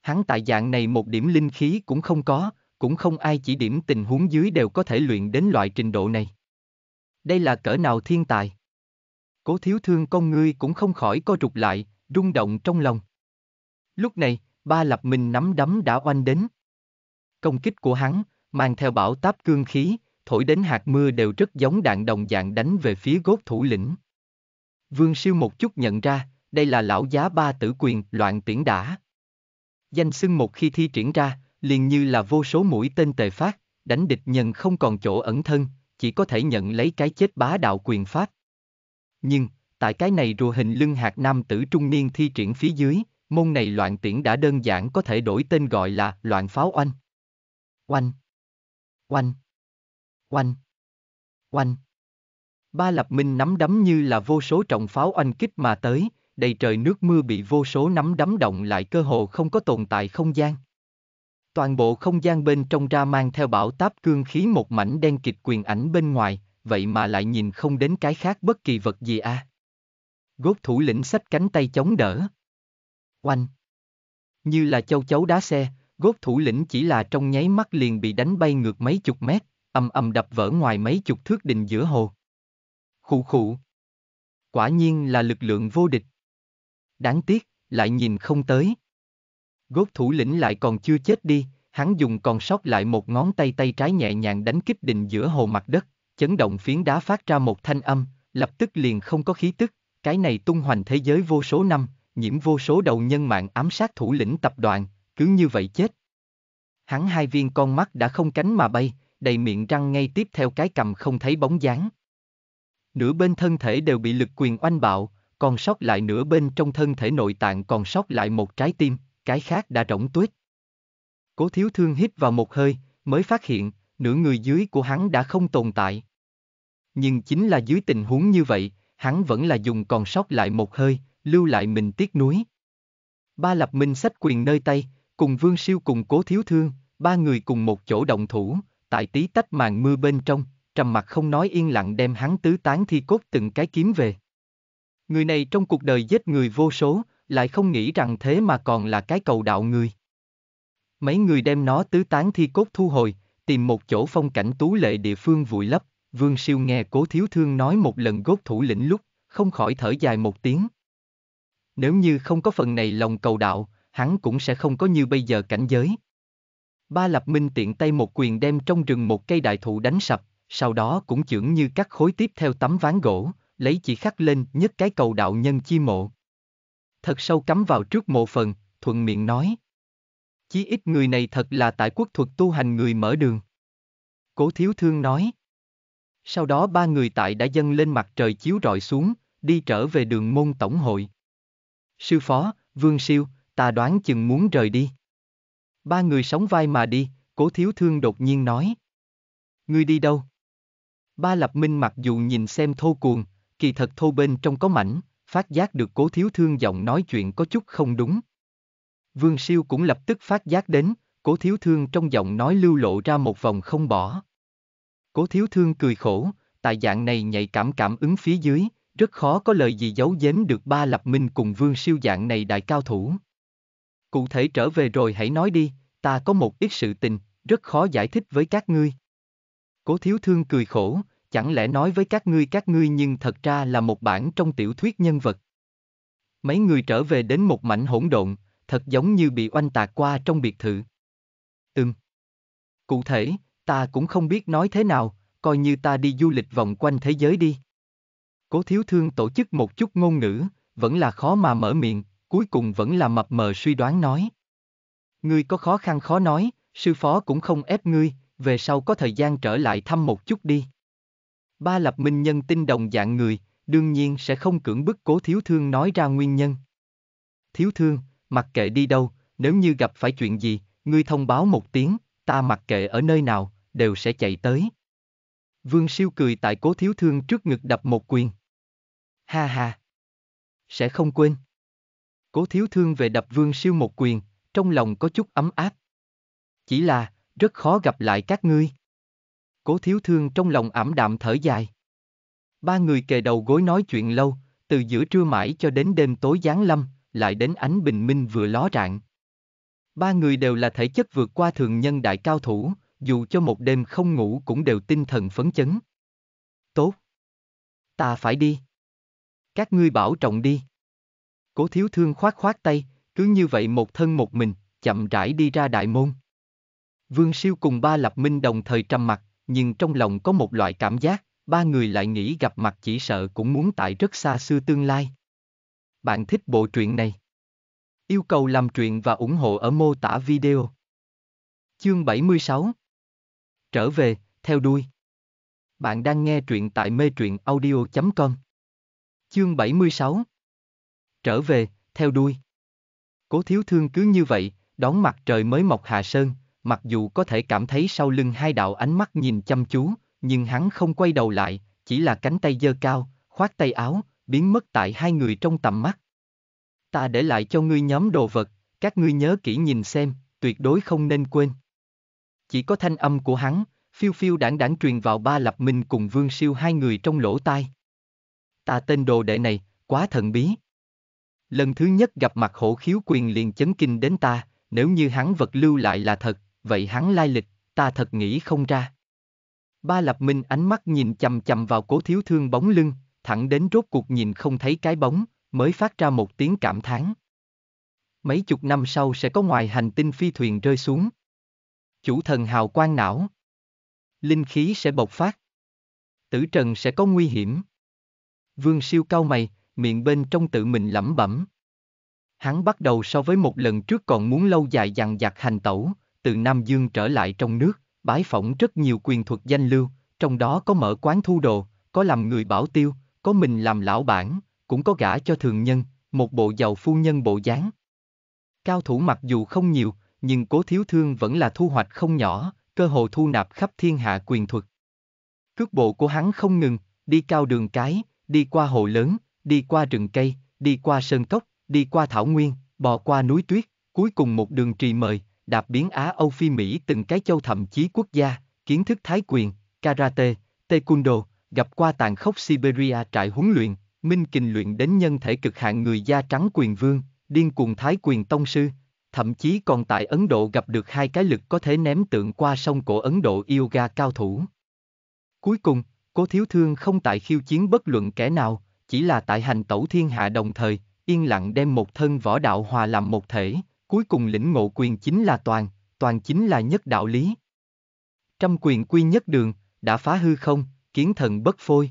Hắn tại dạng này một điểm linh khí cũng không có, cũng không ai chỉ điểm tình huống dưới đều có thể luyện đến loại trình độ này. Đây là cỡ nào thiên tài? Cố thiếu thương con ngươi cũng không khỏi co rụt lại, rung động trong lòng. Lúc này, ba lập mình nắm đấm đã oanh đến. Công kích của hắn, mang theo bão táp cương khí, thổi đến hạt mưa đều rất giống đạn đồng dạng đánh về phía gốt thủ lĩnh. Vương siêu một chút nhận ra, đây là lão giá ba tử quyền loạn tiễn đã. Danh xưng một khi thi triển ra, liền như là vô số mũi tên tề phát, đánh địch nhân không còn chỗ ẩn thân, chỉ có thể nhận lấy cái chết bá đạo quyền pháp. Nhưng, tại cái này rùa hình lưng hạt nam tử trung niên thi triển phía dưới, môn này loạn tiễn đã đơn giản có thể đổi tên gọi là loạn pháo oanh. Oanh. Oanh. Oanh. Oanh. Ba lập minh nắm đấm như là vô số trọng pháo oanh kích mà tới, đầy trời nước mưa bị vô số nắm đấm động lại cơ hồ không có tồn tại không gian. Toàn bộ không gian bên trong ra mang theo bão táp cương khí một mảnh đen kịch quyền ảnh bên ngoài, vậy mà lại nhìn không đến cái khác bất kỳ vật gì a. À. Gốt thủ lĩnh sách cánh tay chống đỡ. Oanh! Như là châu chấu đá xe, gốt thủ lĩnh chỉ là trong nháy mắt liền bị đánh bay ngược mấy chục mét, âm âm đập vỡ ngoài mấy chục thước đình giữa hồ. Khụ khụ. Quả nhiên là lực lượng vô địch. Đáng tiếc, lại nhìn không tới. Gốt thủ lĩnh lại còn chưa chết đi, hắn dùng còn sót lại một ngón tay tay trái nhẹ nhàng đánh kích định giữa hồ mặt đất, chấn động phiến đá phát ra một thanh âm, lập tức liền không có khí tức, cái này tung hoành thế giới vô số năm, nhiễm vô số đầu nhân mạng ám sát thủ lĩnh tập đoàn, cứ như vậy chết. Hắn hai viên con mắt đã không cánh mà bay, đầy miệng răng ngay tiếp theo cái cầm không thấy bóng dáng nửa bên thân thể đều bị lực quyền oanh bạo, còn sót lại nửa bên trong thân thể nội tạng còn sót lại một trái tim, cái khác đã rỗng tuyết. Cố thiếu thương hít vào một hơi, mới phát hiện, nửa người dưới của hắn đã không tồn tại. Nhưng chính là dưới tình huống như vậy, hắn vẫn là dùng còn sót lại một hơi, lưu lại mình tiếc núi. Ba lập minh sách quyền nơi tay, cùng vương siêu cùng cố thiếu thương, ba người cùng một chỗ động thủ, tại tí tách màn mưa bên trong, trầm mặt không nói yên lặng đem hắn tứ tán thi cốt từng cái kiếm về. Người này trong cuộc đời giết người vô số, lại không nghĩ rằng thế mà còn là cái cầu đạo người. Mấy người đem nó tứ tán thi cốt thu hồi, tìm một chỗ phong cảnh tú lệ địa phương vùi lấp, vương siêu nghe cố thiếu thương nói một lần gốc thủ lĩnh lúc, không khỏi thở dài một tiếng. Nếu như không có phần này lòng cầu đạo, hắn cũng sẽ không có như bây giờ cảnh giới. Ba Lập Minh tiện tay một quyền đem trong rừng một cây đại thụ đánh sập, sau đó cũng chưởng như các khối tiếp theo tấm ván gỗ, lấy chỉ khắc lên nhất cái cầu đạo nhân chi mộ. Thật sâu cắm vào trước mộ phần, thuận miệng nói. Chí ít người này thật là tại quốc thuật tu hành người mở đường. Cố thiếu thương nói. Sau đó ba người tại đã dâng lên mặt trời chiếu rọi xuống, đi trở về đường môn tổng hội. Sư phó, vương siêu, ta đoán chừng muốn rời đi. Ba người sống vai mà đi, cố thiếu thương đột nhiên nói. Ngươi đi đâu? Ba lập minh mặc dù nhìn xem thô cuồng, kỳ thật thô bên trong có mảnh, phát giác được cố thiếu thương giọng nói chuyện có chút không đúng. Vương siêu cũng lập tức phát giác đến, cố thiếu thương trong giọng nói lưu lộ ra một vòng không bỏ. Cố thiếu thương cười khổ, tại dạng này nhạy cảm cảm ứng phía dưới, rất khó có lời gì giấu giếm được ba lập minh cùng vương siêu dạng này đại cao thủ. Cụ thể trở về rồi hãy nói đi, ta có một ít sự tình, rất khó giải thích với các ngươi. Cố thiếu thương cười khổ, chẳng lẽ nói với các ngươi các ngươi nhưng thật ra là một bản trong tiểu thuyết nhân vật. Mấy người trở về đến một mảnh hỗn độn, thật giống như bị oanh tạc qua trong biệt thự. Ừm. Cụ thể, ta cũng không biết nói thế nào, coi như ta đi du lịch vòng quanh thế giới đi. Cố thiếu thương tổ chức một chút ngôn ngữ, vẫn là khó mà mở miệng, cuối cùng vẫn là mập mờ suy đoán nói. Ngươi có khó khăn khó nói, sư phó cũng không ép ngươi, về sau có thời gian trở lại thăm một chút đi. Ba lập minh nhân tin đồng dạng người, đương nhiên sẽ không cưỡng bức cố thiếu thương nói ra nguyên nhân. Thiếu thương, mặc kệ đi đâu, nếu như gặp phải chuyện gì, ngươi thông báo một tiếng, ta mặc kệ ở nơi nào, đều sẽ chạy tới. Vương siêu cười tại cố thiếu thương trước ngực đập một quyền. Ha ha! Sẽ không quên. Cố thiếu thương về đập vương siêu một quyền, trong lòng có chút ấm áp. Chỉ là, rất khó gặp lại các ngươi. Cố thiếu thương trong lòng ảm đạm thở dài. Ba người kề đầu gối nói chuyện lâu, từ giữa trưa mãi cho đến đêm tối giáng lâm, lại đến ánh bình minh vừa ló rạng. Ba người đều là thể chất vượt qua thường nhân đại cao thủ, dù cho một đêm không ngủ cũng đều tinh thần phấn chấn. Tốt. Ta phải đi. Các ngươi bảo trọng đi. Cố thiếu thương khoát khoát tay, cứ như vậy một thân một mình, chậm rãi đi ra đại môn. Vương siêu cùng ba lập minh đồng thời trầm mặt nhưng trong lòng có một loại cảm giác, ba người lại nghĩ gặp mặt chỉ sợ cũng muốn tại rất xa xưa tương lai. Bạn thích bộ truyện này? Yêu cầu làm truyện và ủng hộ ở mô tả video. Chương 76 Trở về, theo đuôi. Bạn đang nghe truyện tại mê truyện audio.com. Chương 76 Trở về, theo đuôi. Cố thiếu thương cứ như vậy, đón mặt trời mới mọc hạ sơn, mặc dù có thể cảm thấy sau lưng hai đạo ánh mắt nhìn chăm chú, nhưng hắn không quay đầu lại, chỉ là cánh tay giơ cao, khoác tay áo, biến mất tại hai người trong tầm mắt. Ta để lại cho ngươi nhóm đồ vật, các ngươi nhớ kỹ nhìn xem, tuyệt đối không nên quên. Chỉ có thanh âm của hắn, phiêu phiêu đảng đảng truyền vào ba lập minh cùng vương siêu hai người trong lỗ tai. Ta tên đồ đệ này, quá thần bí. Lần thứ nhất gặp mặt hổ khiếu quyền liền chấn kinh đến ta, nếu như hắn vật lưu lại là thật, vậy hắn lai lịch, ta thật nghĩ không ra. Ba Lập Minh ánh mắt nhìn chầm chầm vào cố thiếu thương bóng lưng, thẳng đến rốt cuộc nhìn không thấy cái bóng, mới phát ra một tiếng cảm thán. Mấy chục năm sau sẽ có ngoài hành tinh phi thuyền rơi xuống. Chủ thần hào quang não. Linh khí sẽ bộc phát. Tử trần sẽ có nguy hiểm. Vương siêu cao mày, miệng bên trong tự mình lẩm bẩm. Hắn bắt đầu so với một lần trước còn muốn lâu dài dằn dặt hành tẩu, từ Nam Dương trở lại trong nước, bái phỏng rất nhiều quyền thuật danh lưu, trong đó có mở quán thu đồ, có làm người bảo tiêu, có mình làm lão bản, cũng có gả cho thường nhân, một bộ giàu phu nhân bộ dáng. Cao thủ mặc dù không nhiều, nhưng cố thiếu thương vẫn là thu hoạch không nhỏ, cơ hồ thu nạp khắp thiên hạ quyền thuật. Cước bộ của hắn không ngừng, đi cao đường cái, đi qua hồ lớn, đi qua rừng cây, đi qua sơn cốc, đi qua thảo nguyên, bò qua núi tuyết, cuối cùng một đường trì mời, đạp biến Á Âu Phi Mỹ từng cái châu thậm chí quốc gia, kiến thức thái quyền, karate, taekwondo, gặp qua tàn khốc Siberia trại huấn luyện, minh kinh luyện đến nhân thể cực hạn người da trắng quyền vương, điên cuồng thái quyền tông sư, thậm chí còn tại Ấn Độ gặp được hai cái lực có thể ném tượng qua sông cổ Ấn Độ yoga cao thủ. Cuối cùng, cố thiếu thương không tại khiêu chiến bất luận kẻ nào, chỉ là tại hành tẩu thiên hạ đồng thời, yên lặng đem một thân võ đạo hòa làm một thể. Cuối cùng lĩnh ngộ quyền chính là toàn, toàn chính là nhất đạo lý. Trăm quyền quy nhất đường, đã phá hư không, kiến thần bất phôi.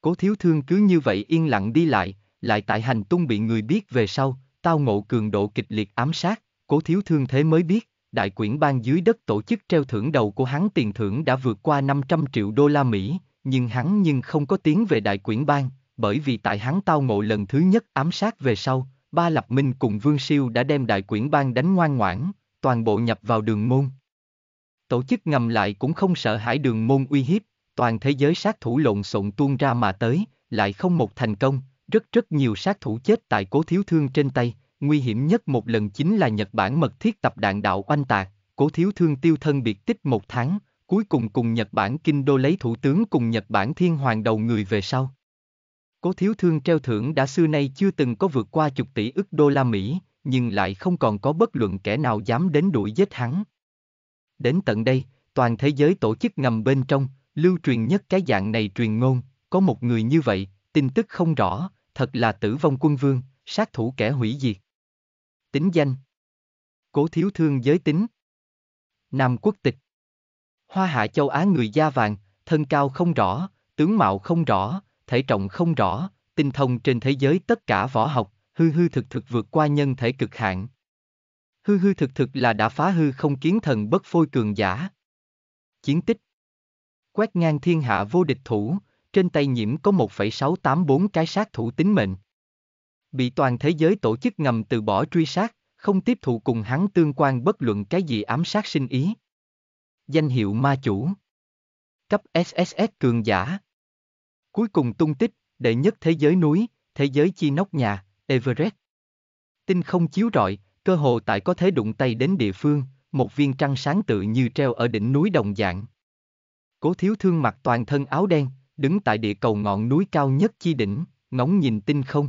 Cố thiếu thương cứ như vậy yên lặng đi lại, lại tại hành tung bị người biết về sau, tao ngộ cường độ kịch liệt ám sát, cố thiếu thương thế mới biết, đại quyển ban dưới đất tổ chức treo thưởng đầu của hắn tiền thưởng đã vượt qua 500 triệu đô la Mỹ, nhưng hắn nhưng không có tiếng về đại quyển ban, bởi vì tại hắn tao ngộ lần thứ nhất ám sát về sau, Ba Lập Minh cùng Vương Siêu đã đem đại quyển bang đánh ngoan ngoãn, toàn bộ nhập vào đường môn. Tổ chức ngầm lại cũng không sợ hãi đường môn uy hiếp, toàn thế giới sát thủ lộn xộn tuôn ra mà tới, lại không một thành công, rất rất nhiều sát thủ chết tại cố thiếu thương trên tay, nguy hiểm nhất một lần chính là Nhật Bản mật thiết tập đạn đạo oanh tạc, cố thiếu thương tiêu thân biệt tích một tháng, cuối cùng cùng Nhật Bản kinh đô lấy thủ tướng cùng Nhật Bản thiên hoàng đầu người về sau. Cố thiếu thương treo thưởng đã xưa nay chưa từng có vượt qua chục tỷ ức đô la Mỹ, nhưng lại không còn có bất luận kẻ nào dám đến đuổi giết hắn. Đến tận đây, toàn thế giới tổ chức ngầm bên trong, lưu truyền nhất cái dạng này truyền ngôn, có một người như vậy, tin tức không rõ, thật là tử vong quân vương, sát thủ kẻ hủy diệt. Tính danh Cố thiếu thương giới tính Nam quốc tịch Hoa hạ châu Á người da vàng, thân cao không rõ, tướng mạo không rõ, thể trọng không rõ, tinh thông trên thế giới tất cả võ học, hư hư thực thực vượt qua nhân thể cực hạn. Hư hư thực thực là đã phá hư không kiến thần bất phôi cường giả. Chiến tích Quét ngang thiên hạ vô địch thủ, trên tay nhiễm có 1,684 cái sát thủ tính mệnh. Bị toàn thế giới tổ chức ngầm từ bỏ truy sát, không tiếp thụ cùng hắn tương quan bất luận cái gì ám sát sinh ý. Danh hiệu ma chủ Cấp SSS cường giả Cuối cùng tung tích, đệ nhất thế giới núi, thế giới chi nóc nhà, Everest. Tinh không chiếu rọi, cơ hồ tại có thể đụng tay đến địa phương, một viên trăng sáng tự như treo ở đỉnh núi đồng dạng. Cố thiếu thương mặc toàn thân áo đen, đứng tại địa cầu ngọn núi cao nhất chi đỉnh, ngóng nhìn tinh không.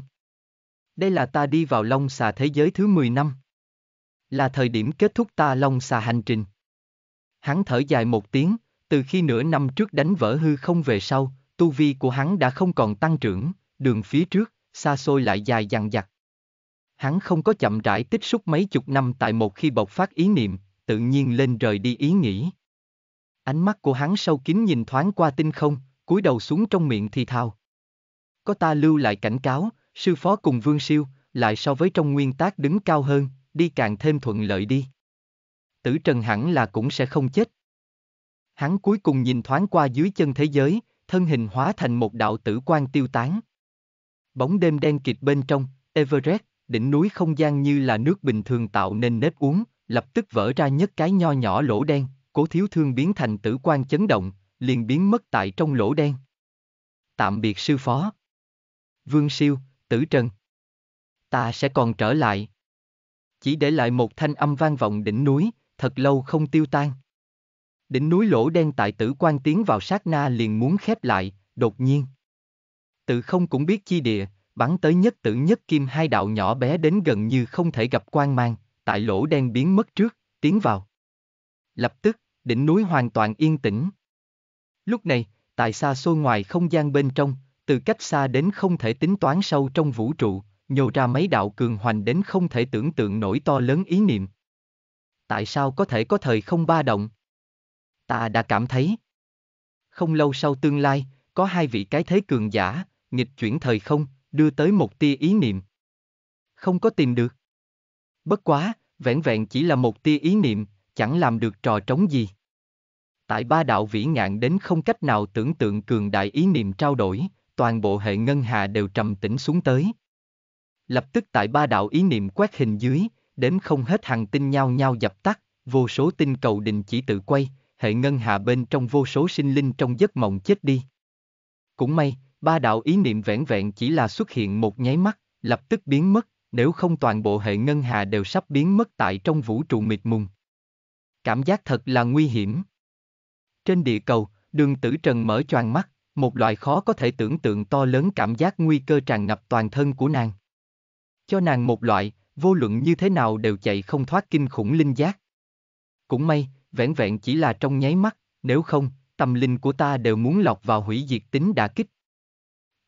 Đây là ta đi vào Long Xà thế giới thứ 10 năm. Là thời điểm kết thúc ta Long Xà hành trình. Hắn thở dài một tiếng, từ khi nửa năm trước đánh vỡ hư không về sau, tu vi của hắn đã không còn tăng trưởng, đường phía trước, xa xôi lại dài dằng dặc. Hắn không có chậm rãi tích xúc mấy chục năm tại một khi bộc phát ý niệm, tự nhiên lên rời đi ý nghĩ. Ánh mắt của hắn sâu kín nhìn thoáng qua tinh không, cúi đầu xuống trong miệng thì thào. Có ta lưu lại cảnh cáo, sư phó cùng vương siêu, lại so với trong nguyên tác đứng cao hơn, đi càng thêm thuận lợi đi. Tử Trần hẳn là cũng sẽ không chết. Hắn cuối cùng nhìn thoáng qua dưới chân thế giới, thân hình hóa thành một đạo tử quan tiêu tán. Bóng đêm đen kịt bên trong, Everest, đỉnh núi không gian như là nước bình thường tạo nên nếp uống, lập tức vỡ ra nhất cái nho nhỏ lỗ đen, cố thiếu thương biến thành tử quan chấn động, liền biến mất tại trong lỗ đen. Tạm biệt sư phó. Vương siêu, tử trần. Ta sẽ còn trở lại. Chỉ để lại một thanh âm vang vọng đỉnh núi, thật lâu không tiêu tan. Đỉnh núi lỗ đen tại tử quan tiến vào sát na liền muốn khép lại, đột nhiên. Tự không cũng biết chi địa, bắn tới nhất tử nhất kim hai đạo nhỏ bé đến gần như không thể gặp quan mang, tại lỗ đen biến mất trước, tiến vào. Lập tức, đỉnh núi hoàn toàn yên tĩnh. Lúc này, tại xa xôi ngoài không gian bên trong, từ cách xa đến không thể tính toán sâu trong vũ trụ, nhô ra mấy đạo cường hoành đến không thể tưởng tượng nổi to lớn ý niệm. Tại sao có thể có thời không ba động? ta đã cảm thấy. Không lâu sau tương lai, có hai vị cái thế cường giả, nghịch chuyển thời không, đưa tới một tia ý niệm. Không có tìm được. Bất quá, vẹn vẹn chỉ là một tia ý niệm, chẳng làm được trò trống gì. Tại ba đạo vĩ ngạn đến không cách nào tưởng tượng cường đại ý niệm trao đổi, toàn bộ hệ ngân hà đều trầm tĩnh xuống tới. Lập tức tại ba đạo ý niệm quét hình dưới, đến không hết hàng tinh nhau nhau dập tắt, vô số tinh cầu đình chỉ tự quay, hệ ngân hà bên trong vô số sinh linh trong giấc mộng chết đi. Cũng may, ba đạo ý niệm vẻn vẹn chỉ là xuất hiện một nháy mắt, lập tức biến mất, nếu không toàn bộ hệ ngân hà đều sắp biến mất tại trong vũ trụ mịt mùng. Cảm giác thật là nguy hiểm. Trên địa cầu, đường tử trần mở choàng mắt, một loại khó có thể tưởng tượng to lớn cảm giác nguy cơ tràn ngập toàn thân của nàng. Cho nàng một loại, vô luận như thế nào đều chạy không thoát kinh khủng linh giác. Cũng may, vẻn vẹn chỉ là trong nháy mắt, nếu không, tâm linh của ta đều muốn lọc vào hủy diệt tính đã kích.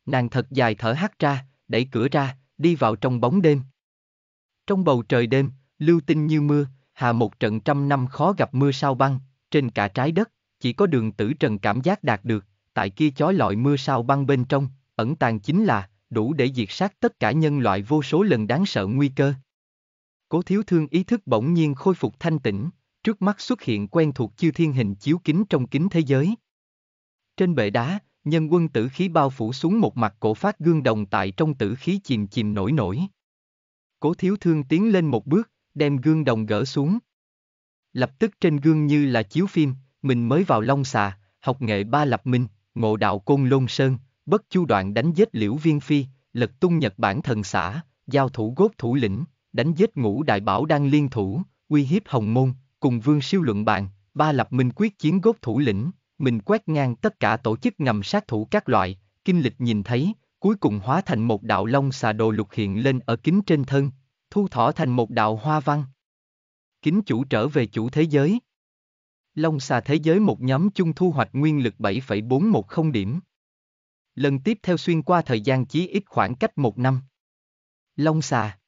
Nàng thật dài thở hắt ra, đẩy cửa ra, đi vào trong bóng đêm. Trong bầu trời đêm, lưu tinh như mưa, hà một trận trăm năm khó gặp mưa sao băng, trên cả trái đất, chỉ có đường tử trần cảm giác đạt được, tại kia chói lọi mưa sao băng bên trong, ẩn tàng chính là, đủ để diệt sát tất cả nhân loại vô số lần đáng sợ nguy cơ. Cố thiếu thương ý thức bỗng nhiên khôi phục thanh tĩnh, trước mắt xuất hiện quen thuộc Chư thiên hình chiếu kính trong kính thế giới. Trên bệ đá, nhân quân tử khí bao phủ xuống một mặt cổ phát gương đồng tại trong tử khí chìm chìm nổi nổi. Cố thiếu thương tiến lên một bước, đem gương đồng gỡ xuống. Lập tức trên gương như là chiếu phim, mình mới vào long xà, học nghệ ba lập minh, ngộ đạo côn lôn sơn, bất chu đoạn đánh giết liễu viên phi, lật tung Nhật Bản thần xã, giao thủ gốt thủ lĩnh, đánh giết ngũ đại bảo đang liên thủ, uy hiếp hồng môn, cùng Vương Siêu luận bạn, ba lập minh quyết chiến gốc thủ lĩnh, mình quét ngang tất cả tổ chức ngầm sát thủ các loại, kinh lịch nhìn thấy, cuối cùng hóa thành một đạo long xà đồ lục hiện lên ở kính trên thân, thu thỏ thành một đạo hoa văn. Kính chủ trở về chủ thế giới. Long xà thế giới một nhóm chung thu hoạch nguyên lực 7,410 điểm. Lần tiếp theo xuyên qua thời gian chí ít khoảng cách một năm. Long xà.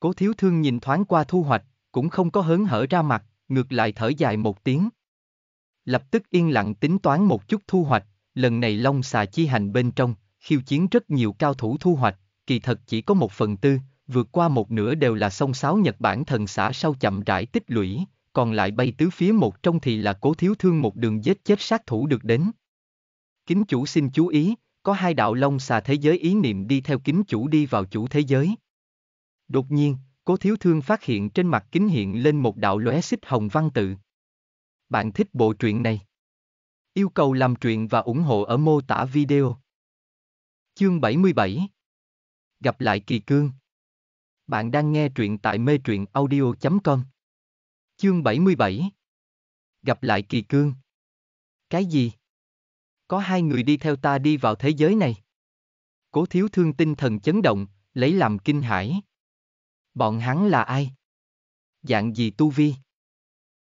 Cố thiếu thương nhìn thoáng qua thu hoạch, cũng không có hớn hở ra mặt, ngược lại thở dài một tiếng. Lập tức yên lặng tính toán một chút thu hoạch, lần này long xà chi hành bên trong, khiêu chiến rất nhiều cao thủ thu hoạch, kỳ thật chỉ có một phần tư, vượt qua một nửa đều là sông sáo Nhật Bản thần xã sau chậm rãi tích lũy, còn lại bay tứ phía một trong thì là cố thiếu thương một đường giết chết sát thủ được đến. Kính chủ xin chú ý, có hai đạo long xà thế giới ý niệm đi theo kính chủ đi vào chủ thế giới. Đột nhiên, Cố Thiếu Thương phát hiện trên mặt kính hiện lên một đạo lóe xích hồng văn tự. Bạn thích bộ truyện này? Yêu cầu làm truyện và ủng hộ ở mô tả video. Chương 77 Gặp lại Kỳ Cương Bạn đang nghe truyện tại mê truyện audio.com Chương 77 Gặp lại Kỳ Cương Cái gì? Có hai người đi theo ta đi vào thế giới này. Cố thiếu thương tinh thần chấn động, lấy làm kinh hãi. Bọn hắn là ai? Dạng gì tu vi?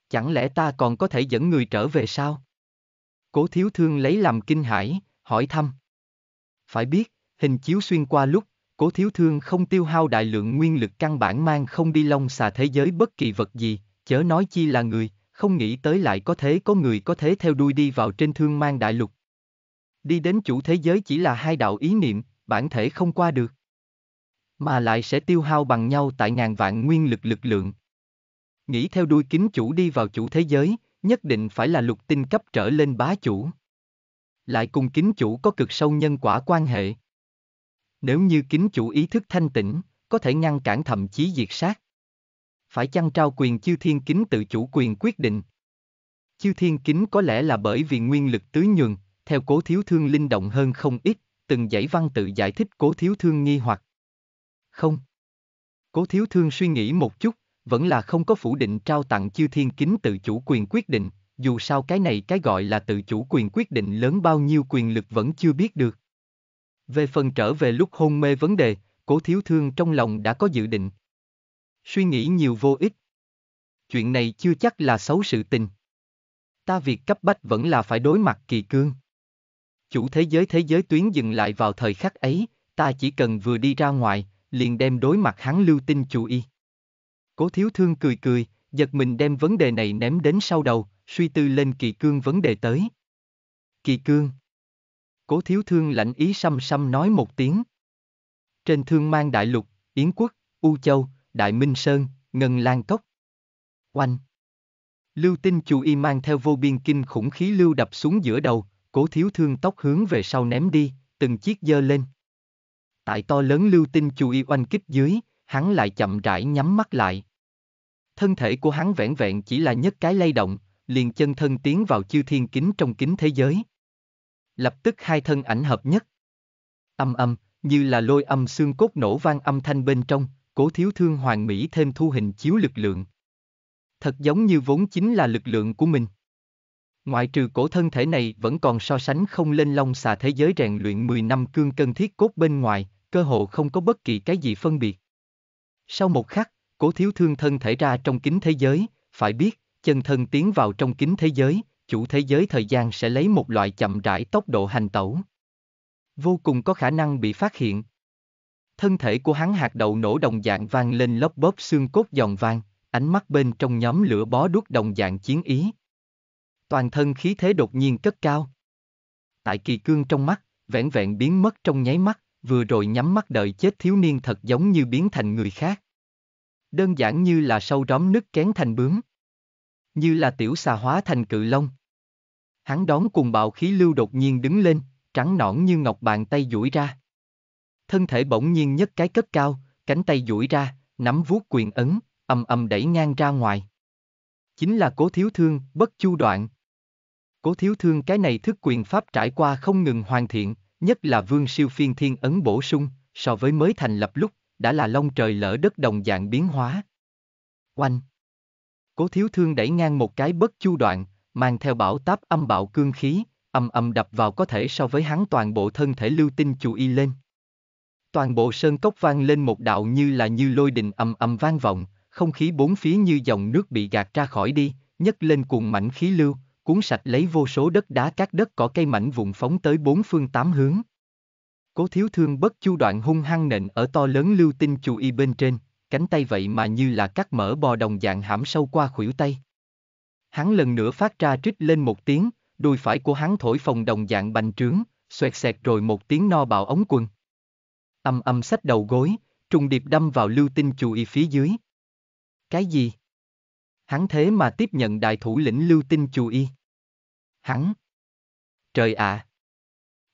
Chẳng lẽ ta còn có thể dẫn người trở về sao? Cố thiếu thương lấy làm kinh hãi, hỏi thăm. Phải biết, hình chiếu xuyên qua lúc, cố thiếu thương không tiêu hao đại lượng nguyên lực căn bản mang không đi lông xà thế giới bất kỳ vật gì, chớ nói chi là người, không nghĩ tới lại có thế có người có thế theo đuôi đi vào trên thương mang đại lục. Đi đến chủ thế giới chỉ là hai đạo ý niệm, bản thể không qua được mà lại sẽ tiêu hao bằng nhau tại ngàn vạn nguyên lực lực lượng. Nghĩ theo đuôi kính chủ đi vào chủ thế giới, nhất định phải là lục tinh cấp trở lên bá chủ. Lại cùng kính chủ có cực sâu nhân quả quan hệ. Nếu như kính chủ ý thức thanh tĩnh, có thể ngăn cản thậm chí diệt sát. Phải chăng trao quyền chư thiên kính tự chủ quyền quyết định? Chư thiên kính có lẽ là bởi vì nguyên lực tứ nhường, theo cố thiếu thương linh động hơn không ít, từng giải văn tự giải thích cố thiếu thương nghi hoặc không. Cố thiếu thương suy nghĩ một chút, vẫn là không có phủ định trao tặng chư thiên kính tự chủ quyền quyết định, dù sao cái này cái gọi là tự chủ quyền quyết định lớn bao nhiêu quyền lực vẫn chưa biết được. Về phần trở về lúc hôn mê vấn đề, cố thiếu thương trong lòng đã có dự định. Suy nghĩ nhiều vô ích. Chuyện này chưa chắc là xấu sự tình. Ta việc cấp bách vẫn là phải đối mặt kỳ cương. Chủ thế giới thế giới tuyến dừng lại vào thời khắc ấy, ta chỉ cần vừa đi ra ngoài, liền đem đối mặt hắn lưu tinh chủ y. Cố thiếu thương cười cười, giật mình đem vấn đề này ném đến sau đầu, suy tư lên kỳ cương vấn đề tới. Kỳ cương. Cố thiếu thương lạnh ý xăm xăm nói một tiếng. Trên thương mang đại lục, Yến quốc, U châu, Đại Minh Sơn, Ngân Lan Cốc. Oanh. Lưu tinh chủ y mang theo vô biên kinh khủng khí lưu đập xuống giữa đầu, cố thiếu thương tóc hướng về sau ném đi, từng chiếc dơ lên tại to lớn lưu tinh chú ý oanh kích dưới, hắn lại chậm rãi nhắm mắt lại. Thân thể của hắn vẻn vẹn chỉ là nhất cái lay động, liền chân thân tiến vào chư thiên kính trong kính thế giới. Lập tức hai thân ảnh hợp nhất. Âm âm, như là lôi âm xương cốt nổ vang âm thanh bên trong, cố thiếu thương hoàng mỹ thêm thu hình chiếu lực lượng. Thật giống như vốn chính là lực lượng của mình. Ngoại trừ cổ thân thể này vẫn còn so sánh không lên long xà thế giới rèn luyện 10 năm cương cân thiết cốt bên ngoài, cơ hộ không có bất kỳ cái gì phân biệt. Sau một khắc, cố thiếu thương thân thể ra trong kính thế giới, phải biết, chân thân tiến vào trong kính thế giới, chủ thế giới thời gian sẽ lấy một loại chậm rãi tốc độ hành tẩu. Vô cùng có khả năng bị phát hiện. Thân thể của hắn hạt đậu nổ đồng dạng vang lên lóc bóp xương cốt giòn vang, ánh mắt bên trong nhóm lửa bó đuốc đồng dạng chiến ý toàn thân khí thế đột nhiên cất cao. Tại kỳ cương trong mắt, vẻn vẹn biến mất trong nháy mắt, vừa rồi nhắm mắt đợi chết thiếu niên thật giống như biến thành người khác. Đơn giản như là sâu róm nứt kén thành bướm. Như là tiểu xà hóa thành cự long. Hắn đón cùng bạo khí lưu đột nhiên đứng lên, trắng nõn như ngọc bàn tay duỗi ra. Thân thể bỗng nhiên nhất cái cất cao, cánh tay duỗi ra, nắm vuốt quyền ấn, ầm ầm đẩy ngang ra ngoài. Chính là cố thiếu thương, bất chu đoạn. Cố thiếu thương cái này thức quyền pháp trải qua không ngừng hoàn thiện, nhất là vương siêu phiên thiên ấn bổ sung, so với mới thành lập lúc, đã là long trời lỡ đất đồng dạng biến hóa. Oanh! Cố thiếu thương đẩy ngang một cái bất chu đoạn, mang theo bảo táp âm bạo cương khí, âm âm đập vào có thể so với hắn toàn bộ thân thể lưu tinh chú y lên. Toàn bộ sơn cốc vang lên một đạo như là như lôi đình âm âm vang vọng, không khí bốn phía như dòng nước bị gạt ra khỏi đi, nhấc lên cuồng mảnh khí lưu, cuốn sạch lấy vô số đất đá các đất cỏ cây mảnh vụn phóng tới bốn phương tám hướng. Cố thiếu thương bất chu đoạn hung hăng nện ở to lớn lưu tinh chù y bên trên, cánh tay vậy mà như là cắt mở bò đồng dạng hãm sâu qua khuỷu tay. Hắn lần nữa phát ra trích lên một tiếng, đùi phải của hắn thổi phòng đồng dạng bành trướng, xoẹt xẹt rồi một tiếng no bạo ống quần. Âm âm sách đầu gối, trùng điệp đâm vào lưu tinh chù y phía dưới. Cái gì? Hắn thế mà tiếp nhận đại thủ lĩnh lưu tinh chù y. Hắn. Trời ạ. À.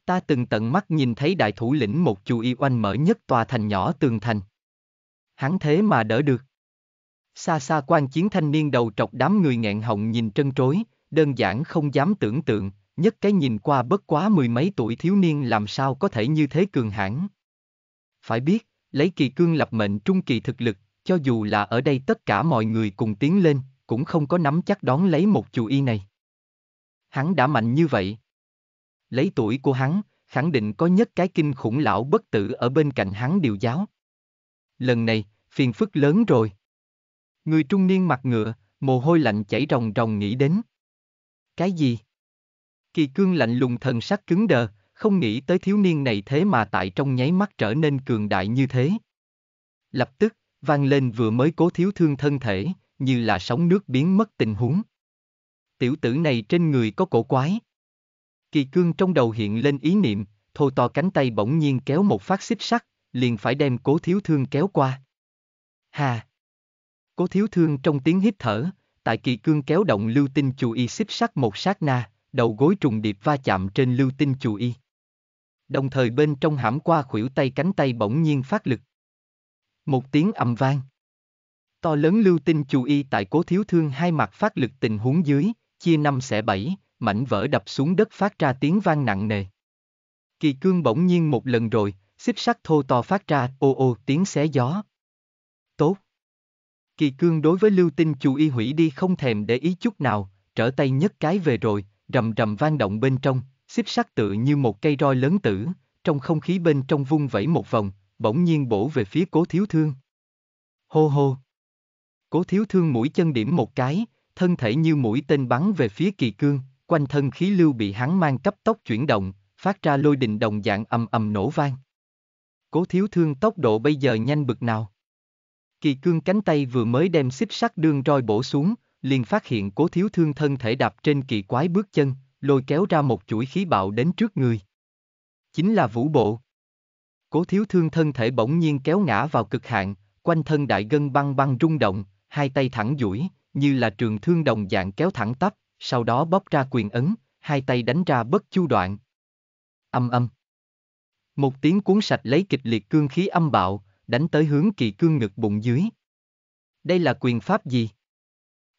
Ta từng tận mắt nhìn thấy đại thủ lĩnh một chù y oanh mở nhất tòa thành nhỏ tường thành. Hắn thế mà đỡ được. Xa xa quan chiến thanh niên đầu trọc đám người nghẹn họng nhìn trân trối, đơn giản không dám tưởng tượng, nhất cái nhìn qua bất quá mười mấy tuổi thiếu niên làm sao có thể như thế cường hãn. Phải biết, lấy kỳ cương lập mệnh trung kỳ thực lực, cho dù là ở đây tất cả mọi người cùng tiến lên, cũng không có nắm chắc đón lấy một chủ y này. Hắn đã mạnh như vậy. Lấy tuổi của hắn, khẳng định có nhất cái kinh khủng lão bất tử ở bên cạnh hắn điều giáo. Lần này, phiền phức lớn rồi. Người trung niên mặt ngựa, mồ hôi lạnh chảy ròng ròng nghĩ đến. Cái gì? Kỳ cương lạnh lùng thần sắc cứng đờ, không nghĩ tới thiếu niên này thế mà tại trong nháy mắt trở nên cường đại như thế. Lập tức, vang lên vừa mới cố thiếu thương thân thể, như là sóng nước biến mất tình huống. Tiểu tử này trên người có cổ quái. Kỳ cương trong đầu hiện lên ý niệm, thô to cánh tay bỗng nhiên kéo một phát xích sắt, liền phải đem cố thiếu thương kéo qua. Hà! Cố thiếu thương trong tiếng hít thở, tại kỳ cương kéo động lưu tinh chú y xích sắt một sát na, đầu gối trùng điệp va chạm trên lưu tinh chú y. Đồng thời bên trong hãm qua khuỷu tay cánh tay bỗng nhiên phát lực. Một tiếng ầm vang. To lớn lưu tinh chú y tại cố thiếu thương hai mặt phát lực tình huống dưới, chia năm xẻ bảy, mảnh vỡ đập xuống đất phát ra tiếng vang nặng nề. Kỳ cương bỗng nhiên một lần rồi, xích sắt thô to phát ra ô ô tiếng xé gió. Tốt. Kỳ cương đối với lưu tinh chú y hủy đi không thèm để ý chút nào, trở tay nhấc cái về rồi, rầm rầm vang động bên trong, xích sắt tự như một cây roi lớn tử, trong không khí bên trong vung vẩy một vòng, bỗng nhiên bổ về phía cố thiếu thương. Hô hô! Cố thiếu thương mũi chân điểm một cái, thân thể như mũi tên bắn về phía kỳ cương, quanh thân khí lưu bị hắn mang cấp tốc chuyển động, phát ra lôi đình đồng dạng ầm ầm nổ vang. Cố thiếu thương tốc độ bây giờ nhanh bực nào. Kỳ cương cánh tay vừa mới đem xích sắt đương roi bổ xuống, liền phát hiện cố thiếu thương thân thể đạp trên kỳ quái bước chân, lôi kéo ra một chuỗi khí bạo đến trước người. Chính là vũ bộ. Cố thiếu thương thân thể bỗng nhiên kéo ngã vào cực hạn, quanh thân đại gân băng băng rung động, hai tay thẳng duỗi, như là trường thương đồng dạng kéo thẳng tắp, sau đó bóp ra quyền ấn, hai tay đánh ra bất chu đoạn. Âm âm. Một tiếng cuốn sạch lấy kịch liệt cương khí âm bạo, đánh tới hướng kỳ cương ngực bụng dưới. Đây là quyền pháp gì?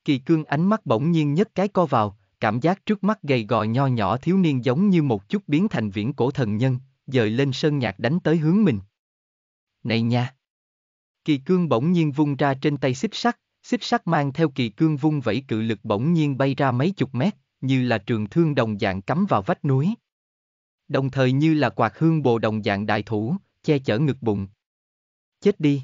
Kỳ cương ánh mắt bỗng nhiên nhất cái co vào, cảm giác trước mắt gầy gò nho nhỏ thiếu niên giống như một chút biến thành viễn cổ thần nhân, dời lên sơn nhạc đánh tới hướng mình. Này nha! Kỳ cương bỗng nhiên vung ra trên tay xích sắt, xích sắt mang theo kỳ cương vung vẫy cự lực bỗng nhiên bay ra mấy chục mét, như là trường thương đồng dạng cắm vào vách núi. Đồng thời như là quạt hương bồ đồng dạng đại thủ, che chở ngực bụng. Chết đi!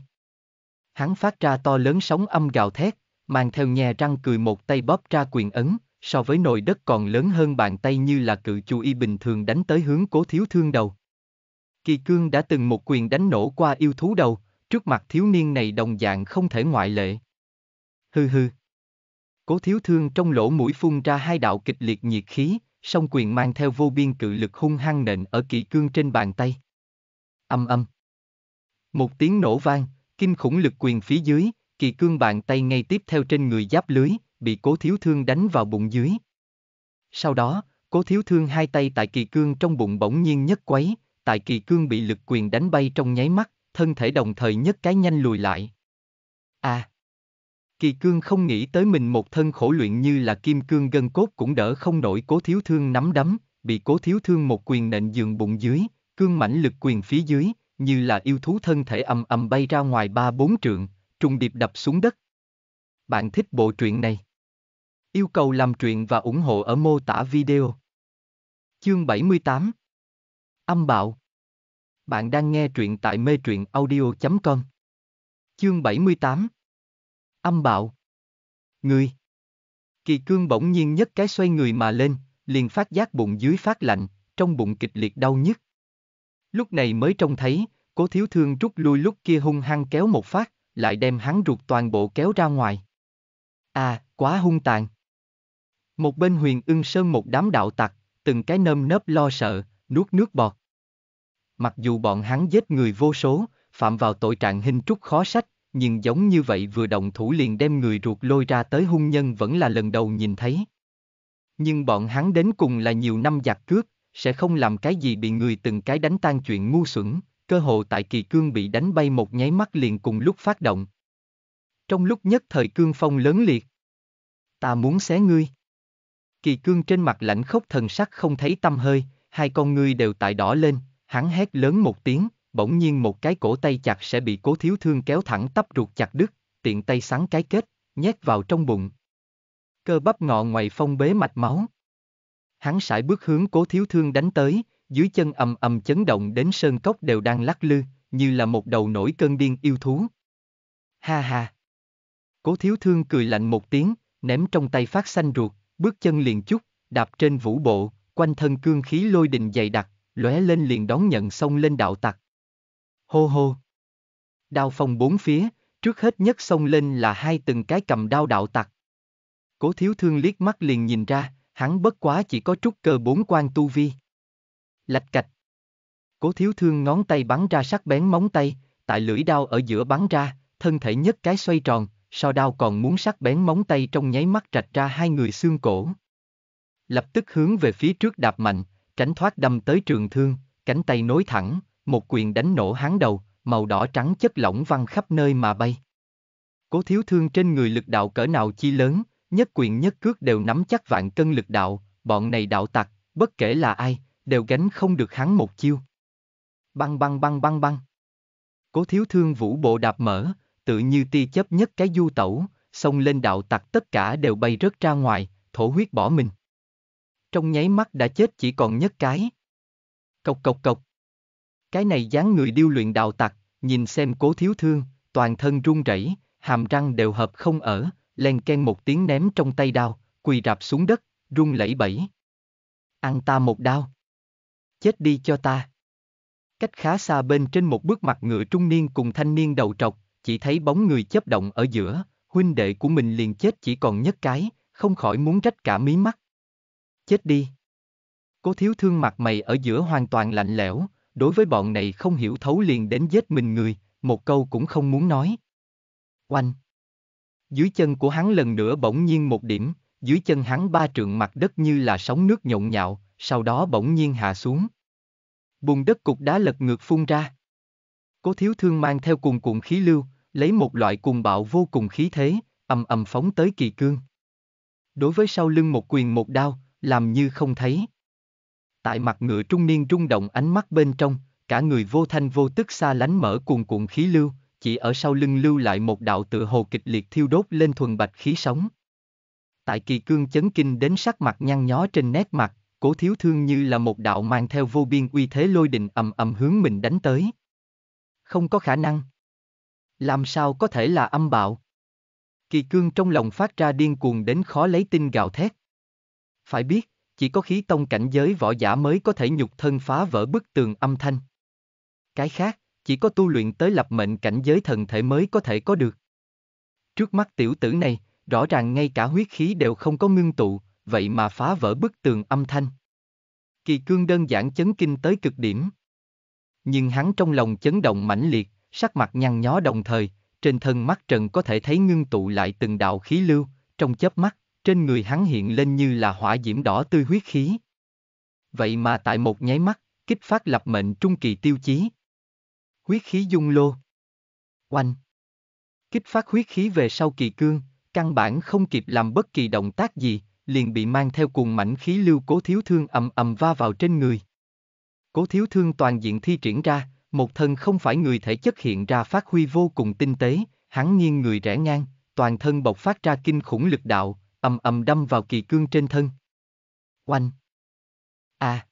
Hắn phát ra to lớn sóng âm gào thét, mang theo nhè răng cười một tay bóp ra quyền ấn, so với nồi đất còn lớn hơn bàn tay như là cự chu y bình thường đánh tới hướng cố thiếu thương đầu. Kỳ cương đã từng một quyền đánh nổ qua yêu thú đầu, trước mặt thiếu niên này đồng dạng không thể ngoại lệ. Hừ hừ. Cố thiếu thương trong lỗ mũi phun ra hai đạo kịch liệt nhiệt khí, song quyền mang theo vô biên cự lực hung hăng nện ở kỳ cương trên bàn tay. Âm âm. Một tiếng nổ vang, kinh khủng lực quyền phía dưới, kỳ cương bàn tay ngay tiếp theo trên người giáp lưới, bị cố thiếu thương đánh vào bụng dưới. Sau đó, cố thiếu thương hai tay tại kỳ cương trong bụng bỗng nhiên nhất quấy, tại kỳ cương bị lực quyền đánh bay trong nháy mắt, thân thể đồng thời nhất cái nhanh lùi lại. À! Kỳ cương không nghĩ tới mình một thân khổ luyện như là kim cương gân cốt cũng đỡ không nổi cố thiếu thương nắm đấm, bị cố thiếu thương một quyền nện giường bụng dưới, cương mãnh lực quyền phía dưới, như là yêu thú thân thể ầm ầm bay ra ngoài ba bốn trượng, trùng điệp đập xuống đất. Bạn thích bộ truyện này? Yêu cầu làm truyện và ủng hộ ở mô tả video. Chương 78 Âm bạo. Bạn đang nghe truyện tại mê truyện audio.com. Chương 78. Âm bạo. Người. Kỳ cương bỗng nhiên nhất cái xoay người mà lên, liền phát giác bụng dưới phát lạnh, trong bụng kịch liệt đau nhức. Lúc này mới trông thấy, cố thiếu thương rút lui lúc kia hung hăng kéo một phát, lại đem hắn ruột toàn bộ kéo ra ngoài. À, quá hung tàn. Một bên huyền ưng sơn một đám đạo tặc, từng cái nơm nớp lo sợ, nuốt nước bọt. Mặc dù bọn hắn giết người vô số, phạm vào tội trạng hình trúc khó sách, nhưng giống như vậy vừa động thủ liền đem người ruột lôi ra tới hung nhân vẫn là lần đầu nhìn thấy. Nhưng bọn hắn đến cùng là nhiều năm giặc cướp, sẽ không làm cái gì bị người từng cái đánh tan chuyện ngu xuẩn, cơ hội tại kỳ cương bị đánh bay một nháy mắt liền cùng lúc phát động. Trong lúc nhất thời cương phong lớn liệt. Ta muốn xé ngươi. Kỳ cương trên mặt lãnh khốc thần sắc không thấy tâm hơi, hai con ngươi đều tại đỏ lên, hắn hét lớn một tiếng, bỗng nhiên một cái cổ tay chặt sẽ bị cố thiếu thương kéo thẳng tắp ruột chặt đứt, tiện tay sắn cái kết, nhét vào trong bụng. Cơ bắp ngọ ngoài phong bế mạch máu. Hắn sải bước hướng cố thiếu thương đánh tới, dưới chân ầm ầm chấn động đến sơn cốc đều đang lắc lư, như là một đầu nổi cơn điên yêu thú. Ha ha! Cố thiếu thương cười lạnh một tiếng, ném trong tay phát xanh ruột, bước chân liền chút, đạp trên vũ bộ, quanh thân cương khí lôi đình dày đặc, lóe lên liền đón nhận xông lên đạo tặc. Hô hô! Đao phong bốn phía, trước hết nhất xông lên là hai từng cái cầm đao đạo tặc. Cố thiếu thương liếc mắt liền nhìn ra, hắn bất quá chỉ có trúc cơ bốn quan tu vi. Lạch cạch! Cố thiếu thương ngón tay bắn ra sắc bén móng tay, tại lưỡi đao ở giữa bắn ra, thân thể nhất cái xoay tròn, so đao còn muốn sắc bén móng tay trong nháy mắt rạch ra hai người xương cổ lập tức hướng về phía trước đạp mạnh, tránh thoát đâm tới trường thương, cánh tay nối thẳng, một quyền đánh nổ hắn đầu, màu đỏ trắng chất lỏng văng khắp nơi mà bay. Cố thiếu thương trên người lực đạo cỡ nào chi lớn, nhất quyền nhất cước đều nắm chắc vạn cân lực đạo, bọn này đạo tặc, bất kể là ai, đều gánh không được hắn một chiêu. Băng băng băng băng băng. Cố thiếu thương vũ bộ đạp mở, tự như ti chấp nhất cái du tẩu, xông lên đạo tặc tất cả đều bay rớt ra ngoài, thổ huyết bỏ mình trong nháy mắt đã chết chỉ còn nhất cái. Cộc cộc cộc. Cái này dáng người điêu luyện đạo tặc, nhìn xem cố thiếu thương, toàn thân run rẩy, hàm răng đều hợp không ở, len ken một tiếng ném trong tay đao, quỳ rạp xuống đất, run lẩy bẩy. Ăn ta một đao. Chết đi cho ta. Cách khá xa bên trên một bước mặt ngựa trung niên cùng thanh niên đầu trọc, chỉ thấy bóng người chớp động ở giữa, huynh đệ của mình liền chết chỉ còn nhất cái, không khỏi muốn trách cả mí mắt. Chết đi. Cố thiếu thương mặt mày ở giữa hoàn toàn lạnh lẽo, đối với bọn này không hiểu thấu liền đến giết mình người, một câu cũng không muốn nói. Oanh. Dưới chân của hắn lần nữa bỗng nhiên một điểm, dưới chân hắn ba trượng mặt đất như là sóng nước nhộn nhạo, sau đó bỗng nhiên hạ xuống. Bùn đất cục đá lật ngược phun ra. Cố thiếu thương mang theo cùng cuộn khí lưu, lấy một loại cùng bạo vô cùng khí thế, ầm ầm phóng tới kỳ cương. Đối với sau lưng một quyền một đao, làm như không thấy. Tại mặt ngựa trung niên rung động ánh mắt bên trong, cả người vô thanh vô tức xa lánh mở cuồn cuộn khí lưu, chỉ ở sau lưng lưu lại một đạo tự hồ kịch liệt thiêu đốt lên thuần bạch khí sống. Tại kỳ cương chấn kinh đến sắc mặt nhăn nhó trên nét mặt, cố thiếu thương như là một đạo mang theo vô biên uy thế lôi đình ầm ầm hướng mình đánh tới. Không có khả năng. Làm sao có thể là âm bạo? Kỳ cương trong lòng phát ra điên cuồng đến khó lấy tin gào thét. Phải biết, chỉ có khí tông cảnh giới võ giả mới có thể nhục thân phá vỡ bức tường âm thanh. Cái khác, chỉ có tu luyện tới lập mệnh cảnh giới thần thể mới có thể có được. Trước mắt tiểu tử này, rõ ràng ngay cả huyết khí đều không có ngưng tụ, vậy mà phá vỡ bức tường âm thanh. Kỳ cương đơn giản chấn kinh tới cực điểm. Nhưng hắn trong lòng chấn động mãnh liệt, sắc mặt nhăn nhó đồng thời, trên thân mắt trần có thể thấy ngưng tụ lại từng đạo khí lưu, trong chớp mắt. Trên người hắn hiện lên như là hỏa diễm đỏ tươi huyết khí. Vậy mà tại một nháy mắt, kích phát lập mệnh trung kỳ tiêu chí. Huyết khí dung lô. Oanh. Kích phát huyết khí về sau kỳ cương, căn bản không kịp làm bất kỳ động tác gì, liền bị mang theo cuồng mảnh khí lưu cố thiếu thương ầm ầm va vào trên người. Cố thiếu thương toàn diện thi triển ra, một thân không phải người thể chất hiện ra phát huy vô cùng tinh tế, hắn nghiêng người rẽ ngang, toàn thân bộc phát ra kinh khủng lực đạo, ầm ầm đâm vào kỳ cương trên thân. Oanh! a à.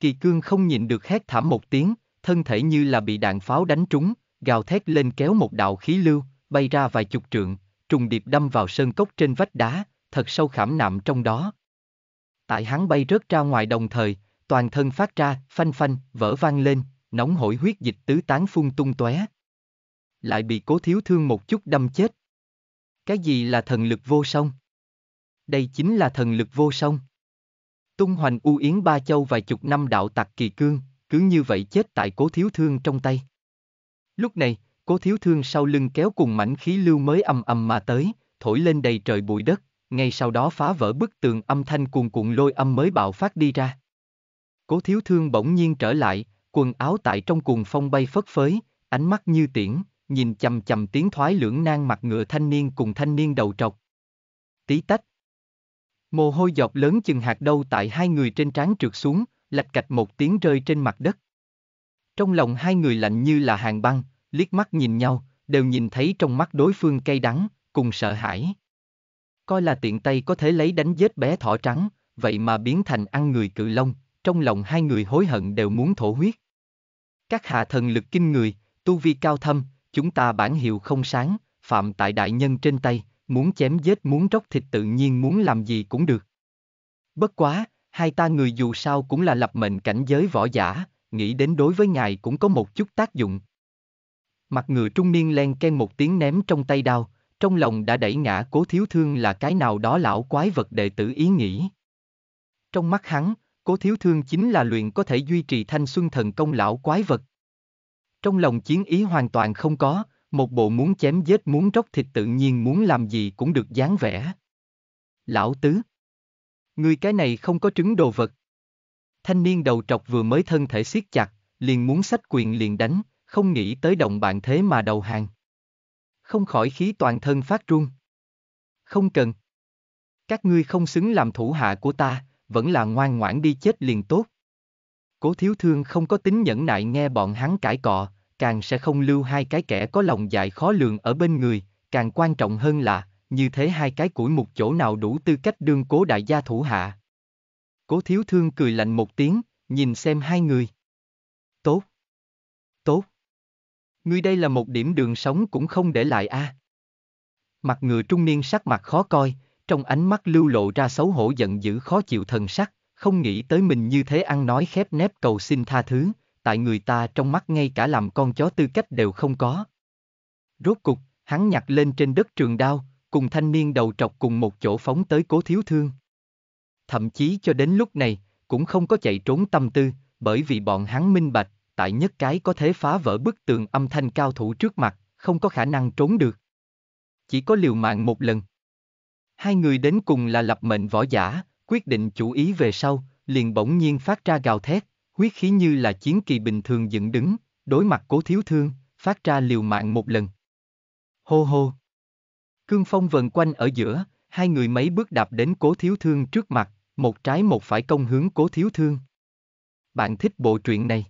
Kỳ cương không nhịn được hét thảm một tiếng, thân thể như là bị đạn pháo đánh trúng, gào thét lên kéo một đạo khí lưu, bay ra vài chục trượng, trùng điệp đâm vào sơn cốc trên vách đá, thật sâu khảm nạm trong đó. Tại hắn bay rớt ra ngoài đồng thời, toàn thân phát ra, phanh phanh, vỡ vang lên, nóng hổi huyết dịch tứ tán phun tung tóe. Lại bị cố thiếu thương một chút đâm chết. Cái gì là thần lực vô song? đây chính là thần lực vô song. Tung hoành u yến ba châu vài chục năm đạo tặc kỳ cương, cứ như vậy chết tại cố thiếu thương trong tay. Lúc này, cố thiếu thương sau lưng kéo cùng mảnh khí lưu mới âm âm mà tới, thổi lên đầy trời bụi đất, ngay sau đó phá vỡ bức tường âm thanh cuồn cuộn lôi âm mới bạo phát đi ra. Cố thiếu thương bỗng nhiên trở lại, quần áo tại trong cuồng phong bay phất phới, ánh mắt như tiễn, nhìn chầm chầm tiếng thoái lưỡng nan mặt ngựa thanh niên cùng thanh niên đầu trọc. Tí tách, Mồ hôi giọt lớn chừng hạt đâu tại hai người trên trán trượt xuống, lạch cạch một tiếng rơi trên mặt đất. Trong lòng hai người lạnh như là hàng băng, liếc mắt nhìn nhau, đều nhìn thấy trong mắt đối phương cay đắng, cùng sợ hãi. Coi là tiện tay có thể lấy đánh giết bé thỏ trắng, vậy mà biến thành ăn người cự long, trong lòng hai người hối hận đều muốn thổ huyết. Các hạ thần lực kinh người, tu vi cao thâm, chúng ta bản hiệu không sáng, phạm tại đại nhân trên tay, muốn chém giết muốn róc thịt tự nhiên muốn làm gì cũng được. Bất quá, hai ta người dù sao cũng là lập mệnh cảnh giới võ giả, nghĩ đến đối với ngài cũng có một chút tác dụng. Mặt ngựa trung niên len ken một tiếng ném trong tay đao, trong lòng đã đẩy ngã cố thiếu thương là cái nào đó lão quái vật đệ tử ý nghĩ. Trong mắt hắn, cố thiếu thương chính là luyện có thể duy trì thanh xuân thần công lão quái vật. Trong lòng chiến ý hoàn toàn không có, một bộ muốn chém giết muốn tróc thịt tự nhiên muốn làm gì cũng được dáng vẻ. Lão Tứ Người cái này không có trứng đồ vật. Thanh niên đầu trọc vừa mới thân thể siết chặt, liền muốn sách quyền liền đánh, không nghĩ tới động bạn thế mà đầu hàng. Không khỏi khí toàn thân phát run. Không cần. Các ngươi không xứng làm thủ hạ của ta, vẫn là ngoan ngoãn đi chết liền tốt. Cố thiếu thương không có tính nhẫn nại nghe bọn hắn cãi cọ, càng sẽ không lưu hai cái kẻ có lòng dại khó lường ở bên người, càng quan trọng hơn là, như thế hai cái củi một chỗ nào đủ tư cách đương cố đại gia thủ hạ. Cố thiếu thương cười lạnh một tiếng, nhìn xem hai người. Tốt. Tốt. Ngươi đây là một điểm đường sống cũng không để lại a. À. Mặt người trung niên sắc mặt khó coi, trong ánh mắt lưu lộ ra xấu hổ giận dữ khó chịu thần sắc, không nghĩ tới mình như thế ăn nói khép nép cầu xin tha thứ, tại người ta trong mắt ngay cả làm con chó tư cách đều không có. Rốt cục, hắn nhặt lên trên đất trường đao, cùng thanh niên đầu trọc cùng một chỗ phóng tới cố thiếu thương. Thậm chí cho đến lúc này, cũng không có chạy trốn tâm tư, bởi vì bọn hắn minh bạch, tại nhất cái có thể phá vỡ bức tường âm thanh cao thủ trước mặt, không có khả năng trốn được. Chỉ có liều mạng một lần. Hai người đến cùng là lập mệnh võ giả, quyết định chủ ý về sau, liền bỗng nhiên phát ra gào thét, Quyết khí như là chiến kỳ bình thường dựng đứng, đối mặt cố thiếu thương, phát ra liều mạng một lần. Hô hô! Cương phong vần quanh ở giữa, hai người mấy bước đạp đến cố thiếu thương trước mặt, một trái một phải công hướng cố thiếu thương. Bạn thích bộ truyện này?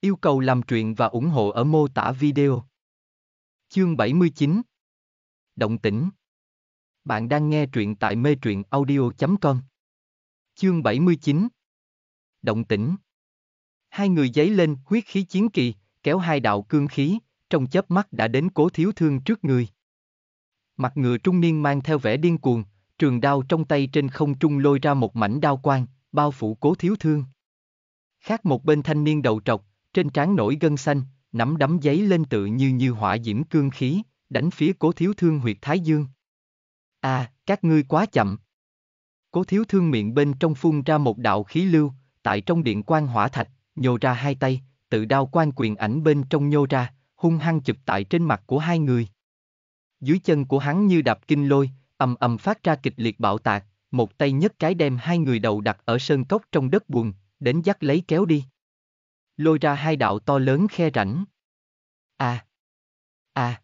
Yêu cầu làm truyện và ủng hộ ở mô tả video. Chương 79 Động tĩnh Bạn đang nghe truyện tại mê truyện audio.com Chương 79 Động tĩnh Hai người giấy lên huyết khí chiến kỳ, kéo hai đạo cương khí, trong chớp mắt đã đến cố thiếu thương trước người. Mặt ngựa trung niên mang theo vẻ điên cuồng, trường đao trong tay trên không trung lôi ra một mảnh đao quang, bao phủ cố thiếu thương. Khác một bên thanh niên đầu trọc, trên trán nổi gân xanh, nắm đấm giấy lên tự như như hỏa diễm cương khí, đánh phía cố thiếu thương huyệt thái dương. À, các ngươi quá chậm. Cố thiếu thương miệng bên trong phun ra một đạo khí lưu, tại trong điện quan hỏa thạch, nhô ra hai tay, tự đao quan quyền ảnh bên trong nhô ra, hung hăng chụp tại trên mặt của hai người. Dưới chân của hắn như đạp kinh lôi, ầm ầm phát ra kịch liệt bạo tạc, một tay nhất cái đem hai người đầu đặt ở sơn cốc trong đất buồn, đến dắt lấy kéo đi. Lôi ra hai đạo to lớn khe rảnh. A. A.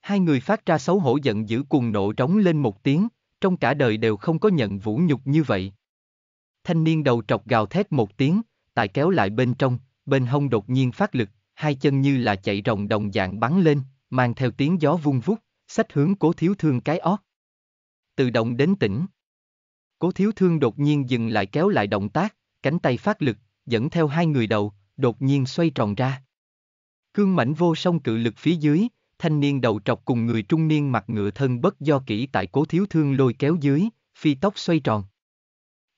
Hai người phát ra xấu hổ giận dữ cuồng nộ trống lên một tiếng, trong cả đời đều không có nhận vũ nhục như vậy. Thanh niên đầu trọc gào thét một tiếng, tài kéo lại bên trong, bên hông đột nhiên phát lực, hai chân như là chạy rồng đồng dạng bắn lên, mang theo tiếng gió vung vút, sách hướng cố thiếu thương cái ót. Từ động đến tỉnh. Cố thiếu thương đột nhiên dừng lại kéo lại động tác, cánh tay phát lực, dẫn theo hai người đầu, đột nhiên xoay tròn ra. Cương mảnh vô song cự lực phía dưới, thanh niên đầu trọc cùng người trung niên mặc ngựa thân bất do kỹ tại cố thiếu thương lôi kéo dưới, phi tóc xoay tròn.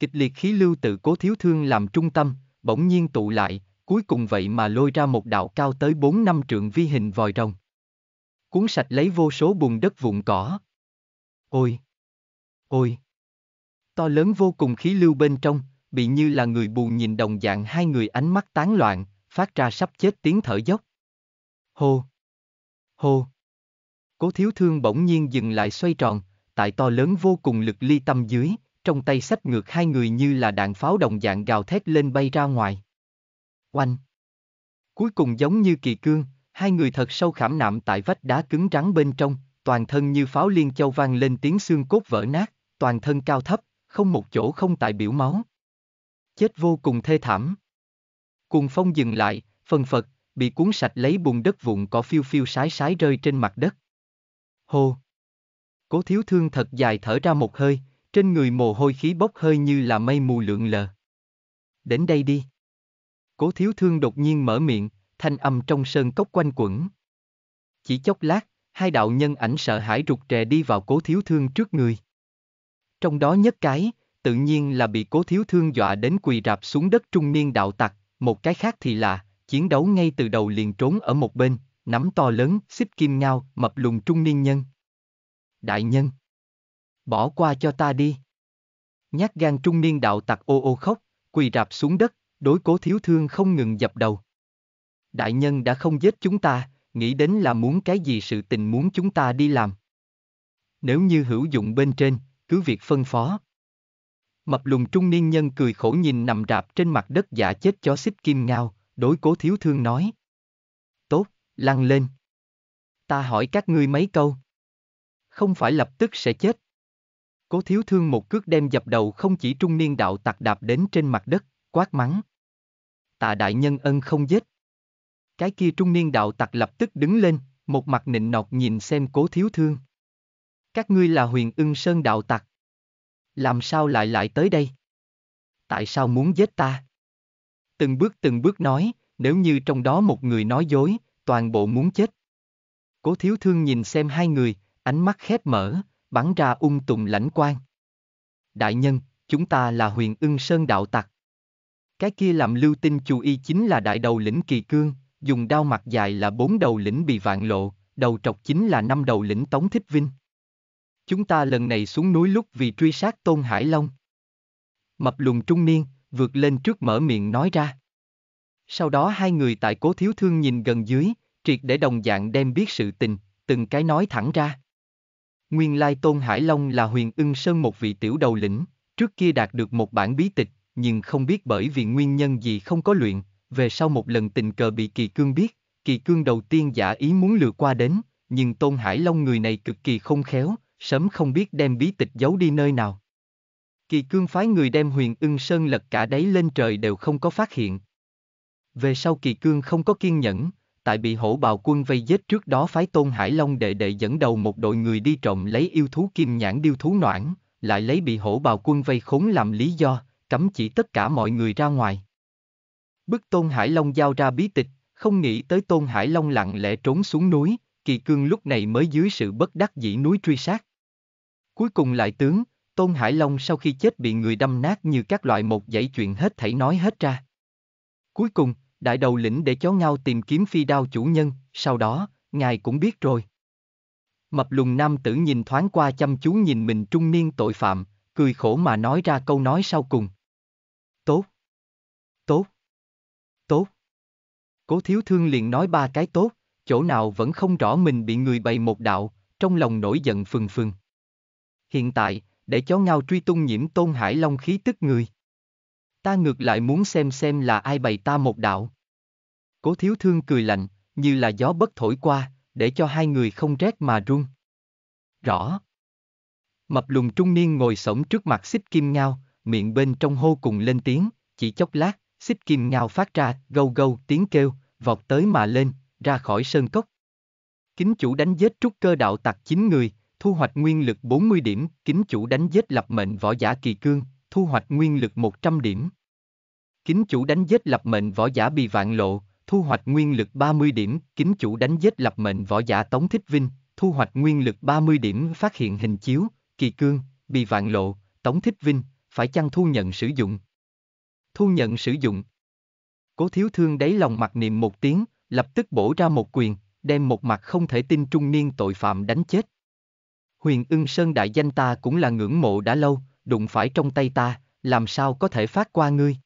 Kịch liệt khí lưu tự cố thiếu thương làm trung tâm, bỗng nhiên tụ lại, cuối cùng vậy mà lôi ra một đạo cao tới 4 năm trượng vi hình vòi rồng. Cuốn sạch lấy vô số bùn đất vụn cỏ. Ôi! Ôi! To lớn vô cùng khí lưu bên trong, bị như là người buồn nhìn đồng dạng hai người ánh mắt tán loạn, phát ra sắp chết tiếng thở dốc. Hô! Hô! Cố thiếu thương bỗng nhiên dừng lại xoay tròn, tại to lớn vô cùng lực ly tâm dưới, trong tay sách ngược hai người như là đạn pháo đồng dạng gào thét lên bay ra ngoài. Oanh! Cuối cùng giống như kỳ cương, hai người thật sâu khảm nạm tại vách đá cứng rắn bên trong, toàn thân như pháo liên châu vang lên tiếng xương cốt vỡ nát, toàn thân cao thấp, không một chỗ không tại biểu máu. Chết vô cùng thê thảm. Cùng phong dừng lại, phần phật, bị cuốn sạch lấy bùn đất vụn có phiêu phiêu sái sái rơi trên mặt đất. Hô! Cố thiếu thương thật dài thở ra một hơi, trên người mồ hôi khí bốc hơi như là mây mù lượn lờ. Đến đây đi. Cố thiếu thương đột nhiên mở miệng, thanh âm trong sơn cốc quanh quẩn. Chỉ chốc lát, hai đạo nhân ảnh sợ hãi rụt rè đi vào cố thiếu thương trước người. Trong đó nhất cái, tự nhiên là bị cố thiếu thương dọa đến quỳ rạp xuống đất trung niên đạo tặc, một cái khác thì là, chiến đấu ngay từ đầu liền trốn ở một bên, nắm to lớn, xích kim ngao, mập lùng trung niên nhân. Đại nhân Bỏ qua cho ta đi. Nhát gan trung niên đạo tặc ô ô khóc, quỳ rạp xuống đất, đối cố thiếu thương không ngừng dập đầu. Đại nhân đã không giết chúng ta, nghĩ đến là muốn cái gì sự tình muốn chúng ta đi làm. Nếu như hữu dụng bên trên, cứ việc phân phó. Mập lùng trung niên nhân cười khổ nhìn nằm rạp trên mặt đất giả chết chó xích kim ngao, đối cố thiếu thương nói. Tốt, lăn lên. Ta hỏi các ngươi mấy câu. Không phải lập tức sẽ chết. Cố thiếu thương một cước đem dập đầu không chỉ trung niên đạo tặc đạp đến trên mặt đất, quát mắng. Tạ đại nhân ân không giết. Cái kia trung niên đạo tặc lập tức đứng lên, một mặt nịnh nọt nhìn xem cố thiếu thương. Các ngươi là huyền ưng sơn đạo tặc. Làm sao lại lại tới đây? Tại sao muốn giết ta? Từng bước từng bước nói, nếu như trong đó một người nói dối, toàn bộ muốn chết. Cố thiếu thương nhìn xem hai người, ánh mắt khép mở, bắn ra ung tùng lãnh quan. Đại nhân, chúng ta là huyền ưng sơn đạo tặc. Cái kia làm lưu tinh chú y chính là đại đầu lĩnh kỳ cương, dùng đao mặt dài là bốn đầu lĩnh bị vạn lộ, đầu trọc chính là năm đầu lĩnh Tống Thích Vinh. Chúng ta lần này xuống núi lúc vì truy sát Tôn Hải Long. Mập lùng trung niên, vượt lên trước mở miệng nói ra. Sau đó hai người tại cố thiếu thương nhìn gần dưới, triệt để đồng dạng đem biết sự tình, từng cái nói thẳng ra. Nguyên lai Tôn Hải Long là huyền ưng sơn một vị tiểu đầu lĩnh, trước kia đạt được một bản bí tịch, nhưng không biết bởi vì nguyên nhân gì không có luyện, về sau một lần tình cờ bị kỳ cương biết, kỳ cương đầu tiên giả ý muốn lừa qua đến, nhưng Tôn Hải Long người này cực kỳ không khéo, sớm không biết đem bí tịch giấu đi nơi nào. Kỳ cương phái người đem huyền ưng sơn lật cả đáy lên trời đều không có phát hiện. Về sau kỳ cương không có kiên nhẫn, tại bị hổ bào quân vây giết trước đó phái Tôn Hải Long đệ đệ dẫn đầu một đội người đi trộm lấy yêu thú kim nhãn điêu thú noãn, lại lấy bị hổ bào quân vây khốn làm lý do, cấm chỉ tất cả mọi người ra ngoài. Bức Tôn Hải Long giao ra bí tịch, không nghĩ tới Tôn Hải Long lặng lẽ trốn xuống núi, kỳ cương lúc này mới dưới sự bất đắc dĩ núi truy sát. Cuối cùng lại tướng, Tôn Hải Long sau khi chết bị người đâm nát như các loại một dãy chuyện hết thảy nói hết ra. Cuối cùng, đại đầu lĩnh để chó ngao tìm kiếm phi đao chủ nhân, sau đó, ngài cũng biết rồi. Mập lùng nam tử nhìn thoáng qua chăm chú nhìn mình trung niên tội phạm, cười khổ mà nói ra câu nói sau cùng. Tốt. Tốt. Tốt. Cố thiếu thương liền nói ba cái tốt, chỗ nào vẫn không rõ mình bị người bày một đạo, trong lòng nổi giận phừng phừng. Hiện tại, để chó ngao truy tung nhiễm tôn hải long khí tức người ta ngược lại muốn xem xem là ai bày ta một đạo. Cố thiếu thương cười lạnh, như là gió bất thổi qua, để cho hai người không rét mà run. Rõ. Mập lùng trung niên ngồi sổng trước mặt xích kim ngao, miệng bên trong hô cùng lên tiếng, chỉ chốc lát, xích kim ngao phát ra, gâu gâu, tiếng kêu, vọt tới mà lên, ra khỏi sơn cốc. Kính chủ đánh giết trúc cơ đạo tặc 9 người, thu hoạch nguyên lực 40 điểm, kính chủ đánh giết lập mệnh võ giả kỳ cương, thu hoạch nguyên lực 100 điểm. Kính chủ đánh giết lập mệnh võ giả bị vạn lộ, thu hoạch nguyên lực 30 điểm, kính chủ đánh giết lập mệnh võ giả Tống Thích Vinh, thu hoạch nguyên lực 30 điểm phát hiện hình chiếu, kỳ cương, bị vạn lộ, Tống Thích Vinh, phải chăng thu nhận sử dụng? Thu nhận sử dụng. Cố thiếu thương đáy lòng mặc niệm một tiếng, lập tức bổ ra một quyền, đem một mặt không thể tin trung niên tội phạm đánh chết. Huyền ưng sơn đại danh ta cũng là ngưỡng mộ đã lâu, đụng phải trong tay ta, làm sao có thể phát qua ngươi.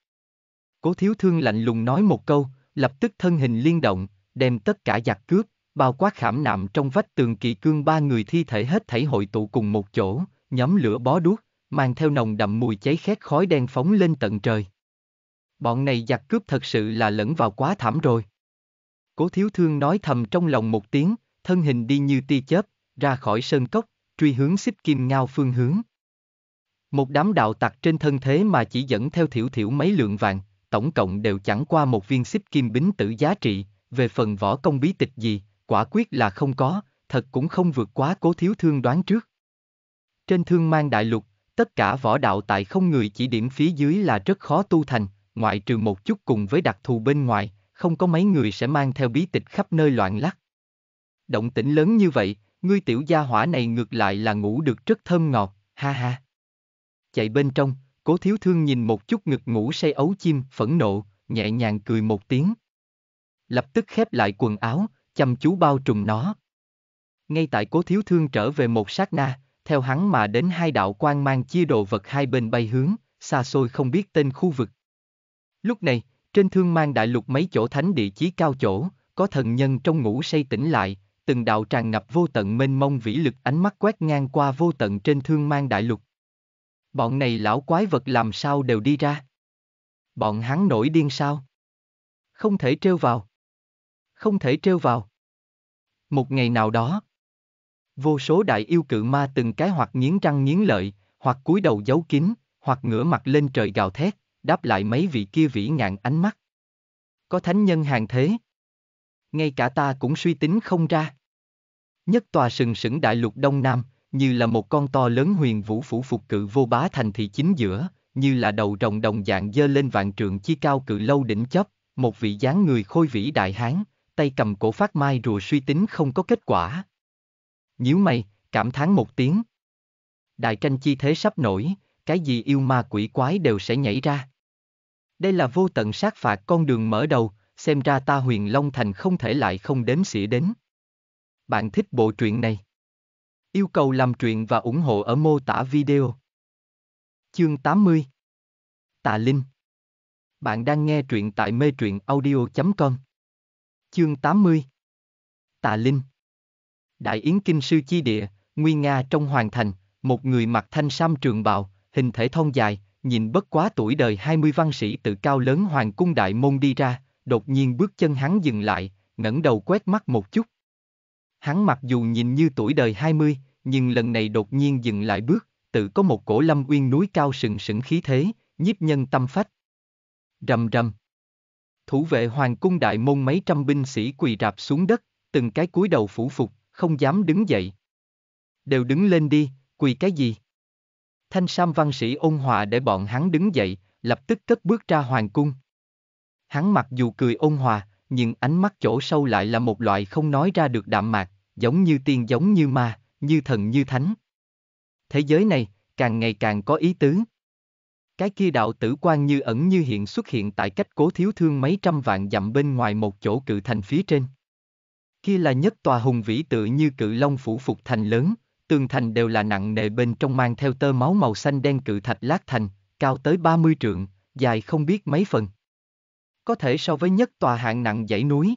Cố thiếu thương lạnh lùng nói một câu, lập tức thân hình liên động, đem tất cả giặc cướp, bao quát khảm nạm trong vách tường kỳ cương ba người thi thể hết thảy hội tụ cùng một chỗ, nhóm lửa bó đuốc, mang theo nồng đậm mùi cháy khét khói đen phóng lên tận trời. Bọn này giặc cướp thật sự là lẫn vào quá thảm rồi. Cố thiếu thương nói thầm trong lòng một tiếng, thân hình đi như ti chớp, ra khỏi sơn cốc, truy hướng xích kim ngao phương hướng. Một đám đạo tặc trên thân thế mà chỉ dẫn theo thiểu thiểu mấy lượng vàng, tổng cộng đều chẳng qua một viên xích kim bính tử giá trị, về phần võ công bí tịch gì, quả quyết là không có, thật cũng không vượt quá cố thiếu thương đoán trước. Trên thương mang đại lục, tất cả võ đạo tại không người chỉ điểm phía dưới là rất khó tu thành, ngoại trừ một chút cùng với đặc thù bên ngoài, không có mấy người sẽ mang theo bí tịch khắp nơi loạn lắc. Động tĩnh lớn như vậy, ngươi tiểu gia hỏa này ngược lại là ngủ được rất thơm ngọt, ha ha chạy bên trong, cố thiếu thương nhìn một chút ngực ngủ say ấu chim, phẫn nộ, nhẹ nhàng cười một tiếng. Lập tức khép lại quần áo, chăm chú bao trùm nó. Ngay tại cố thiếu thương trở về một sát na, theo hắn mà đến hai đạo quan mang chia đồ vật hai bên bay hướng, xa xôi không biết tên khu vực. Lúc này, trên thương mang đại lục mấy chỗ thánh địa chí cao chỗ, có thần nhân trong ngủ say tỉnh lại, từng đạo tràn ngập vô tận mênh mông vĩ lực ánh mắt quét ngang qua vô tận trên thương mang đại lục. Bọn này lão quái vật làm sao đều đi ra? Bọn hắn nổi điên sao? Không thể trêu vào. Không thể trêu vào. Một ngày nào đó, vô số đại yêu cự ma từng cái hoặc nghiến răng nghiến lợi, hoặc cúi đầu giấu kín, hoặc ngửa mặt lên trời gào thét, đáp lại mấy vị kia vĩ ngạn ánh mắt. Có thánh nhân hàng thế. Ngay cả ta cũng suy tính không ra. Nhất tòa sừng sững đại lục Đông Nam, như là một con to lớn huyền vũ phủ phục cự vô bá thành thị chính giữa, như là đầu rồng đồng dạng dơ lên vạn trượng chi cao cự lâu đỉnh chấp, một vị dáng người khôi vĩ đại hán, tay cầm cổ phát mai rùa suy tính không có kết quả. Nhíu mày, cảm thán một tiếng. Đại tranh chi thế sắp nổi, cái gì yêu ma quỷ quái đều sẽ nhảy ra. Đây là vô tận sát phạt con đường mở đầu, xem ra ta huyền Long Thành không thể lại không đếm xỉa đến. Bạn thích bộ truyện này? Yêu cầu làm truyện và ủng hộ ở mô tả video. Chương 80 Tạ Linh Bạn đang nghe truyện tại mê truyện audio.com Chương 80 Tạ Linh Đại Yến Kinh Sư Chi Địa, Nguyên Nga trong Hoàng Thành, một người mặc thanh sam trường bào, hình thể thon dài, nhìn bất quá tuổi đời 20 văn sĩ tự cao lớn Hoàng Cung Đại Môn đi ra, đột nhiên bước chân hắn dừng lại, ngẩng đầu quét mắt một chút. Hắn mặc dù nhìn như tuổi đời 20, nhưng lần này đột nhiên dừng lại bước, tự có một cổ lâm uyên núi cao sừng sững khí thế, nhiếp nhân tâm phách. Rầm rầm. Thủ vệ hoàng cung đại môn mấy trăm binh sĩ quỳ rạp xuống đất, từng cái cúi đầu phủ phục, không dám đứng dậy. Đều đứng lên đi, quỳ cái gì? Thanh Sam văn sĩ ôn hòa để bọn hắn đứng dậy, lập tức cất bước ra hoàng cung. Hắn mặc dù cười ôn hòa, nhưng ánh mắt chỗ sâu lại là một loại không nói ra được đạm mạc, giống như tiên giống như ma, như thần như thánh. Thế giới này, càng ngày càng có ý tứ. Cái kia đạo tử quan như ẩn như hiện xuất hiện tại cách cố thiếu thương mấy trăm vạn dặm bên ngoài một chỗ cự thành phía trên. Kia là nhất tòa hùng vĩ tự như cự long phủ phục thành lớn, tường thành đều là nặng nề bên trong mang theo tơ máu màu xanh đen cự thạch lát thành, cao tới 30 trượng, dài không biết mấy phần. Có thể so với nhất tòa hạng nặng dãy núi.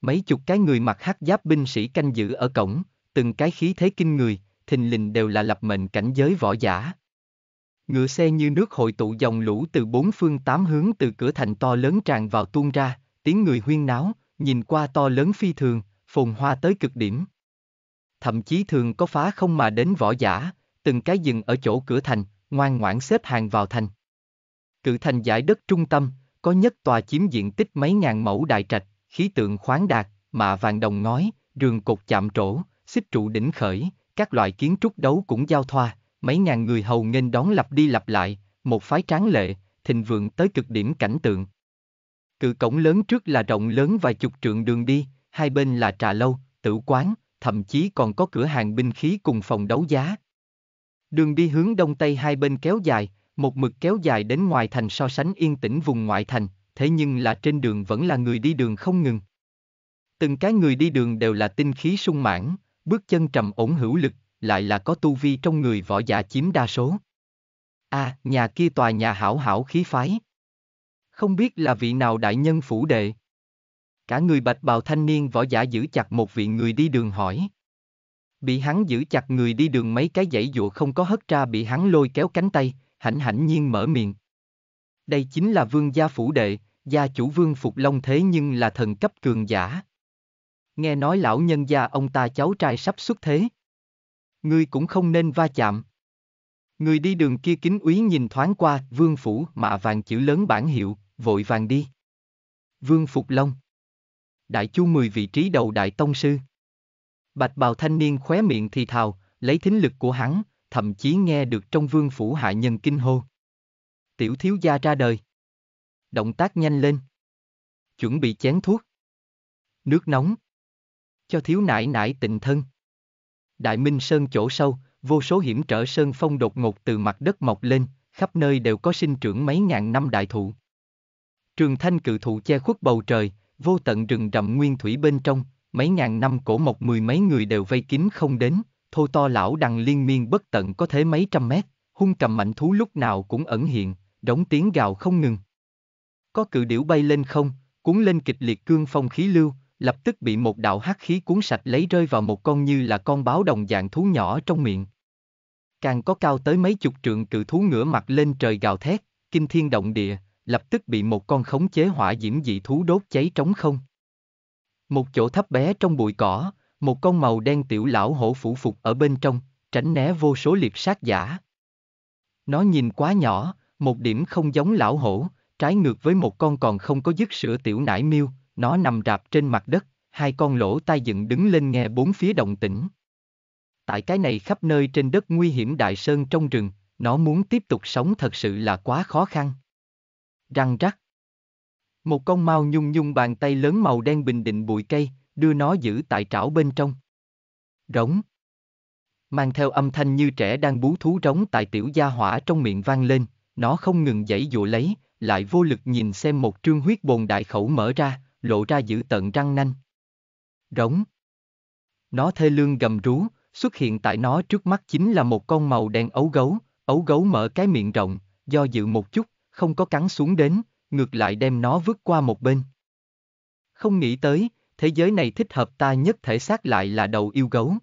Mấy chục cái người mặc hắc giáp binh sĩ canh giữ ở cổng, từng cái khí thế kinh người, thình lình đều là lập mệnh cảnh giới võ giả. Ngựa xe như nước hội tụ dòng lũ từ bốn phương tám hướng từ cửa thành to lớn tràn vào tuôn ra, tiếng người huyên náo, nhìn qua to lớn phi thường, phồn hoa tới cực điểm. Thậm chí thường có phá không mà đến võ giả, từng cái dừng ở chỗ cửa thành, ngoan ngoãn xếp hàng vào thành. Cự thành giải đất trung tâm, có nhất tòa chiếm diện tích mấy ngàn mẫu đại trạch, khí tượng khoáng đạt, mạ vàng đồng ngói, rường cột chạm trổ, xích trụ đỉnh khởi, các loại kiến trúc đấu cũng giao thoa, mấy ngàn người hầu nghênh đón lặp đi lặp lại, một phái tráng lệ, thịnh vượng tới cực điểm cảnh tượng. Cự cổng lớn trước là rộng lớn vài chục trượng đường đi, hai bên là trà lâu, tử quán, thậm chí còn có cửa hàng binh khí cùng phòng đấu giá. Đường đi hướng đông tây hai bên kéo dài, một mực kéo dài đến ngoài thành so sánh yên tĩnh vùng ngoại thành, thế nhưng là trên đường vẫn là người đi đường không ngừng. Từng cái người đi đường đều là tinh khí sung mãn, bước chân trầm ổn hữu lực, lại là có tu vi trong người võ giả chiếm đa số. A, à, nhà kia tòa nhà hảo hảo khí phái. Không biết là vị nào đại nhân phủ đệ. Cả người bạch bào thanh niên võ giả giữ chặt một vị người đi đường hỏi. Bị hắn giữ chặt người đi đường mấy cái dãy dụa không có hất ra bị hắn lôi kéo cánh tay, hạnh hạnh nhiên mở miệng. Đây chính là vương gia phủ đệ, gia chủ vương Phục Long thế nhưng là thần cấp cường giả nghe nói lão nhân gia ông ta cháu trai sắp xuất thế. Ngươi cũng không nên va chạm. Người đi đường kia kính úy nhìn thoáng qua, vương phủ, mạ vàng chữ lớn bản hiệu, vội vàng đi. Vương Phục Long Đại chu mười vị trí đầu đại tông sư. Bạch bào thanh niên khóe miệng thì thào, lấy thính lực của hắn, thậm chí nghe được trong vương phủ hạ nhân kinh hô. Tiểu thiếu gia ra đời. Động tác nhanh lên. Chuẩn bị chén thuốc. Nước nóng cho thiếu nải nải tình thân. Đại Minh Sơn chỗ sâu, vô số hiểm trở sơn phong đột ngột từ mặt đất mọc lên, khắp nơi đều có sinh trưởng mấy ngàn năm đại thụ. Trường thanh cự thụ che khuất bầu trời, vô tận rừng rậm nguyên thủy bên trong, mấy ngàn năm cổ mộc mười mấy người đều vây kín không đến, thô to lão đằng liên miên bất tận có thể mấy trăm mét, hung cầm mạnh thú lúc nào cũng ẩn hiện, đóng tiếng gào không ngừng. Có cự điểu bay lên không, cuốn lên kịch liệt cương phong khí lưu, lập tức bị một đạo hắc khí cuốn sạch lấy rơi vào một con như là con báo đồng dạng thú nhỏ trong miệng. Càng có cao tới mấy chục trượng cự thú ngửa mặt lên trời gào thét, kinh thiên động địa, lập tức bị một con khống chế hỏa diễm dị thú đốt cháy trống không. Một chỗ thấp bé trong bụi cỏ, một con màu đen tiểu lão hổ phủ phục ở bên trong, tránh né vô số liệt sát giả. Nó nhìn quá nhỏ, một điểm không giống lão hổ, trái ngược với một con còn không có dứt sữa tiểu nải miêu, nó nằm rạp trên mặt đất, hai con lỗ tai dựng đứng lên nghe bốn phía động tĩnh. Tại cái này khắp nơi trên đất nguy hiểm đại sơn trong rừng, nó muốn tiếp tục sống thật sự là quá khó khăn. Răng rắc. Một con mao nhung nhung bàn tay lớn màu đen bình định bụi cây, đưa nó giữ tại trảo bên trong. Rống. Mang theo âm thanh như trẻ đang bú thú rống tại tiểu gia hỏa trong miệng vang lên, nó không ngừng giãy dụa lấy, lại vô lực nhìn xem một trương huyết bồn đại khẩu mở ra, lộ ra giữ tận răng nanh. Rống. Nó thê lương gầm rú, xuất hiện tại nó trước mắt chính là một con màu đen ấu gấu, ấu gấu mở cái miệng rộng, do dự một chút, không có cắn xuống đến, ngược lại đem nó vứt qua một bên. Không nghĩ tới, thế giới này thích hợp ta nhất thể xác lại là đầu yêu gấu.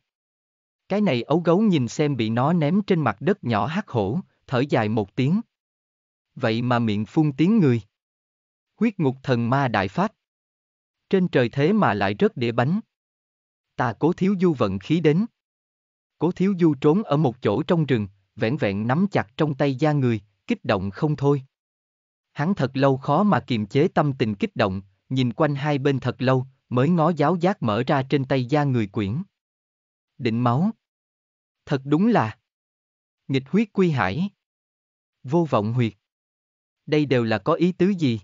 Cái này ấu gấu nhìn xem bị nó ném trên mặt đất nhỏ hắc hổ, thở dài một tiếng. Vậy mà miệng phun tiếng người. Huyết ngục thần ma đại phát. Trên trời thế mà lại rớt đĩa bánh. Ta cố thiếu du vận khí đến. Cố thiếu du trốn ở một chỗ trong rừng, vẻn vẹn nắm chặt trong tay da người, kích động không thôi. Hắn thật lâu khó mà kiềm chế tâm tình kích động, nhìn quanh hai bên thật lâu, mới ngó giáo giác mở ra trên tay da người quyển. Định máu. Thật đúng là. Nghịch huyết quy hải. Vô vọng huyệt. Đây đều là có ý tứ gì?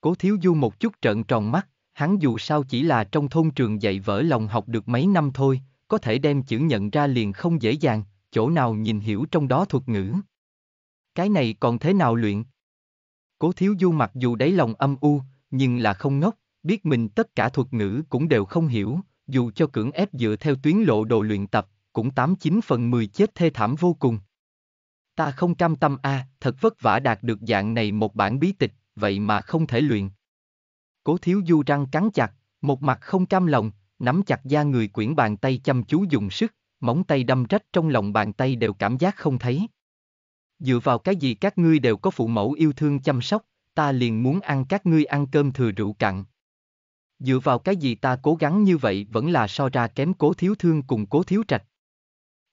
Cố thiếu du một chút trợn tròn mắt, hắn dù sao chỉ là trong thôn trường dạy vỡ lòng học được mấy năm thôi, có thể đem chữ nhận ra liền không dễ dàng, chỗ nào nhìn hiểu trong đó thuật ngữ. Cái này còn thế nào luyện? Cố thiếu du mặc dù đáy lòng âm u, nhưng là không ngốc, biết mình tất cả thuật ngữ cũng đều không hiểu, dù cho cưỡng ép dựa theo tuyến lộ đồ luyện tập, cũng 89 phần 10 chết thê thảm vô cùng. Ta không cam tâm a, à, thật vất vả đạt được dạng này một bản bí tịch, vậy mà không thể luyện. Cố thiếu du răng cắn chặt, một mặt không cam lòng, nắm chặt da người quyển bàn tay chăm chú dùng sức, móng tay đâm rách trong lòng bàn tay đều cảm giác không thấy. Dựa vào cái gì các ngươi đều có phụ mẫu yêu thương chăm sóc, ta liền muốn ăn các ngươi ăn cơm thừa rượu cặn. Dựa vào cái gì ta cố gắng như vậy vẫn là so ra kém cố thiếu thương cùng cố thiếu trạch.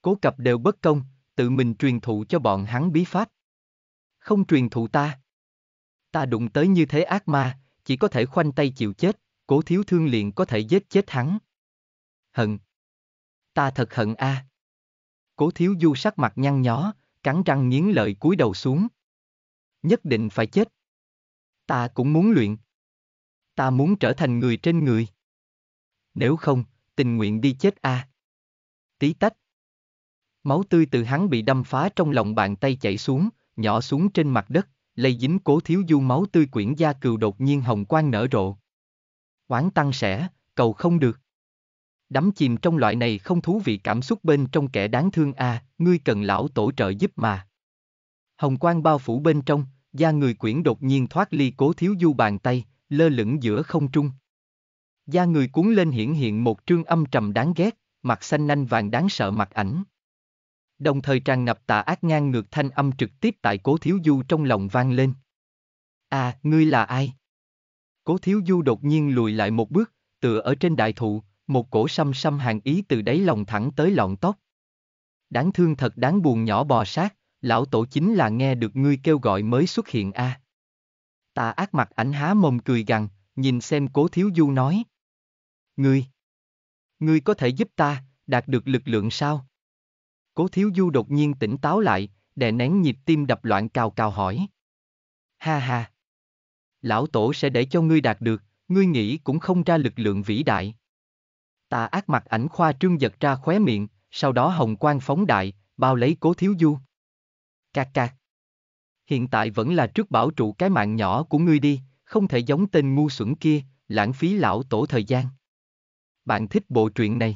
Cố cập đều bất công, tự mình truyền thụ cho bọn hắn bí pháp. Không truyền thụ ta. Ta đụng tới như thế ác ma, chỉ có thể khoanh tay chịu chết, cố thiếu thương liền có thể giết chết hắn. Hận. Ta thật hận a. À. Cố thiếu du sắc mặt nhăn nhó, cắn răng nghiến lợi cúi đầu xuống. Nhất định phải chết. Ta cũng muốn luyện. Ta muốn trở thành người trên người. Nếu không, tình nguyện đi chết a. À. Tí tách. Máu tươi từ hắn bị đâm phá trong lòng bàn tay chảy xuống, nhỏ xuống trên mặt đất lây dính cố thiếu du máu tươi quyển da cừu đột nhiên hồng quang nở rộ. quán tăng sẽ, cầu không được. Đắm chìm trong loại này không thú vị cảm xúc bên trong kẻ đáng thương a, à, ngươi cần lão tổ trợ giúp mà. Hồng quang bao phủ bên trong, da người quyển đột nhiên thoát ly cố thiếu du bàn tay, lơ lửng giữa không trung. Da người cuốn lên hiển hiện một trương âm trầm đáng ghét, mặt xanh nanh vàng đáng sợ mặt ảnh đồng thời tràn ngập tà ác ngang ngược thanh âm trực tiếp tại Cố Thiếu Du trong lòng vang lên. À, ngươi là ai? Cố Thiếu Du đột nhiên lùi lại một bước, tựa ở trên đại thụ, một cổ xăm xăm hàng ý từ đáy lòng thẳng tới lọn tóc. Đáng thương thật đáng buồn nhỏ bò sát, lão tổ chính là nghe được ngươi kêu gọi mới xuất hiện a. À. Tà ác mặt ảnh há mồm cười gằn, nhìn xem Cố Thiếu Du nói. Ngươi, ngươi có thể giúp ta, đạt được lực lượng sao? Cố Thiếu Du đột nhiên tỉnh táo lại, đè nén nhịp tim đập loạn cao cao hỏi. Ha ha! Lão Tổ sẽ để cho ngươi đạt được, ngươi nghĩ cũng không ra lực lượng vĩ đại. Tà ác mặt ảnh khoa trương giật ra khóe miệng, sau đó hồng quang phóng đại, bao lấy Cố Thiếu Du. Cạc cạc! Hiện tại vẫn là trước bảo trụ cái mạng nhỏ của ngươi đi, không thể giống tên ngu xuẩn kia, lãng phí lão tổ thời gian. Bạn thích bộ truyện này?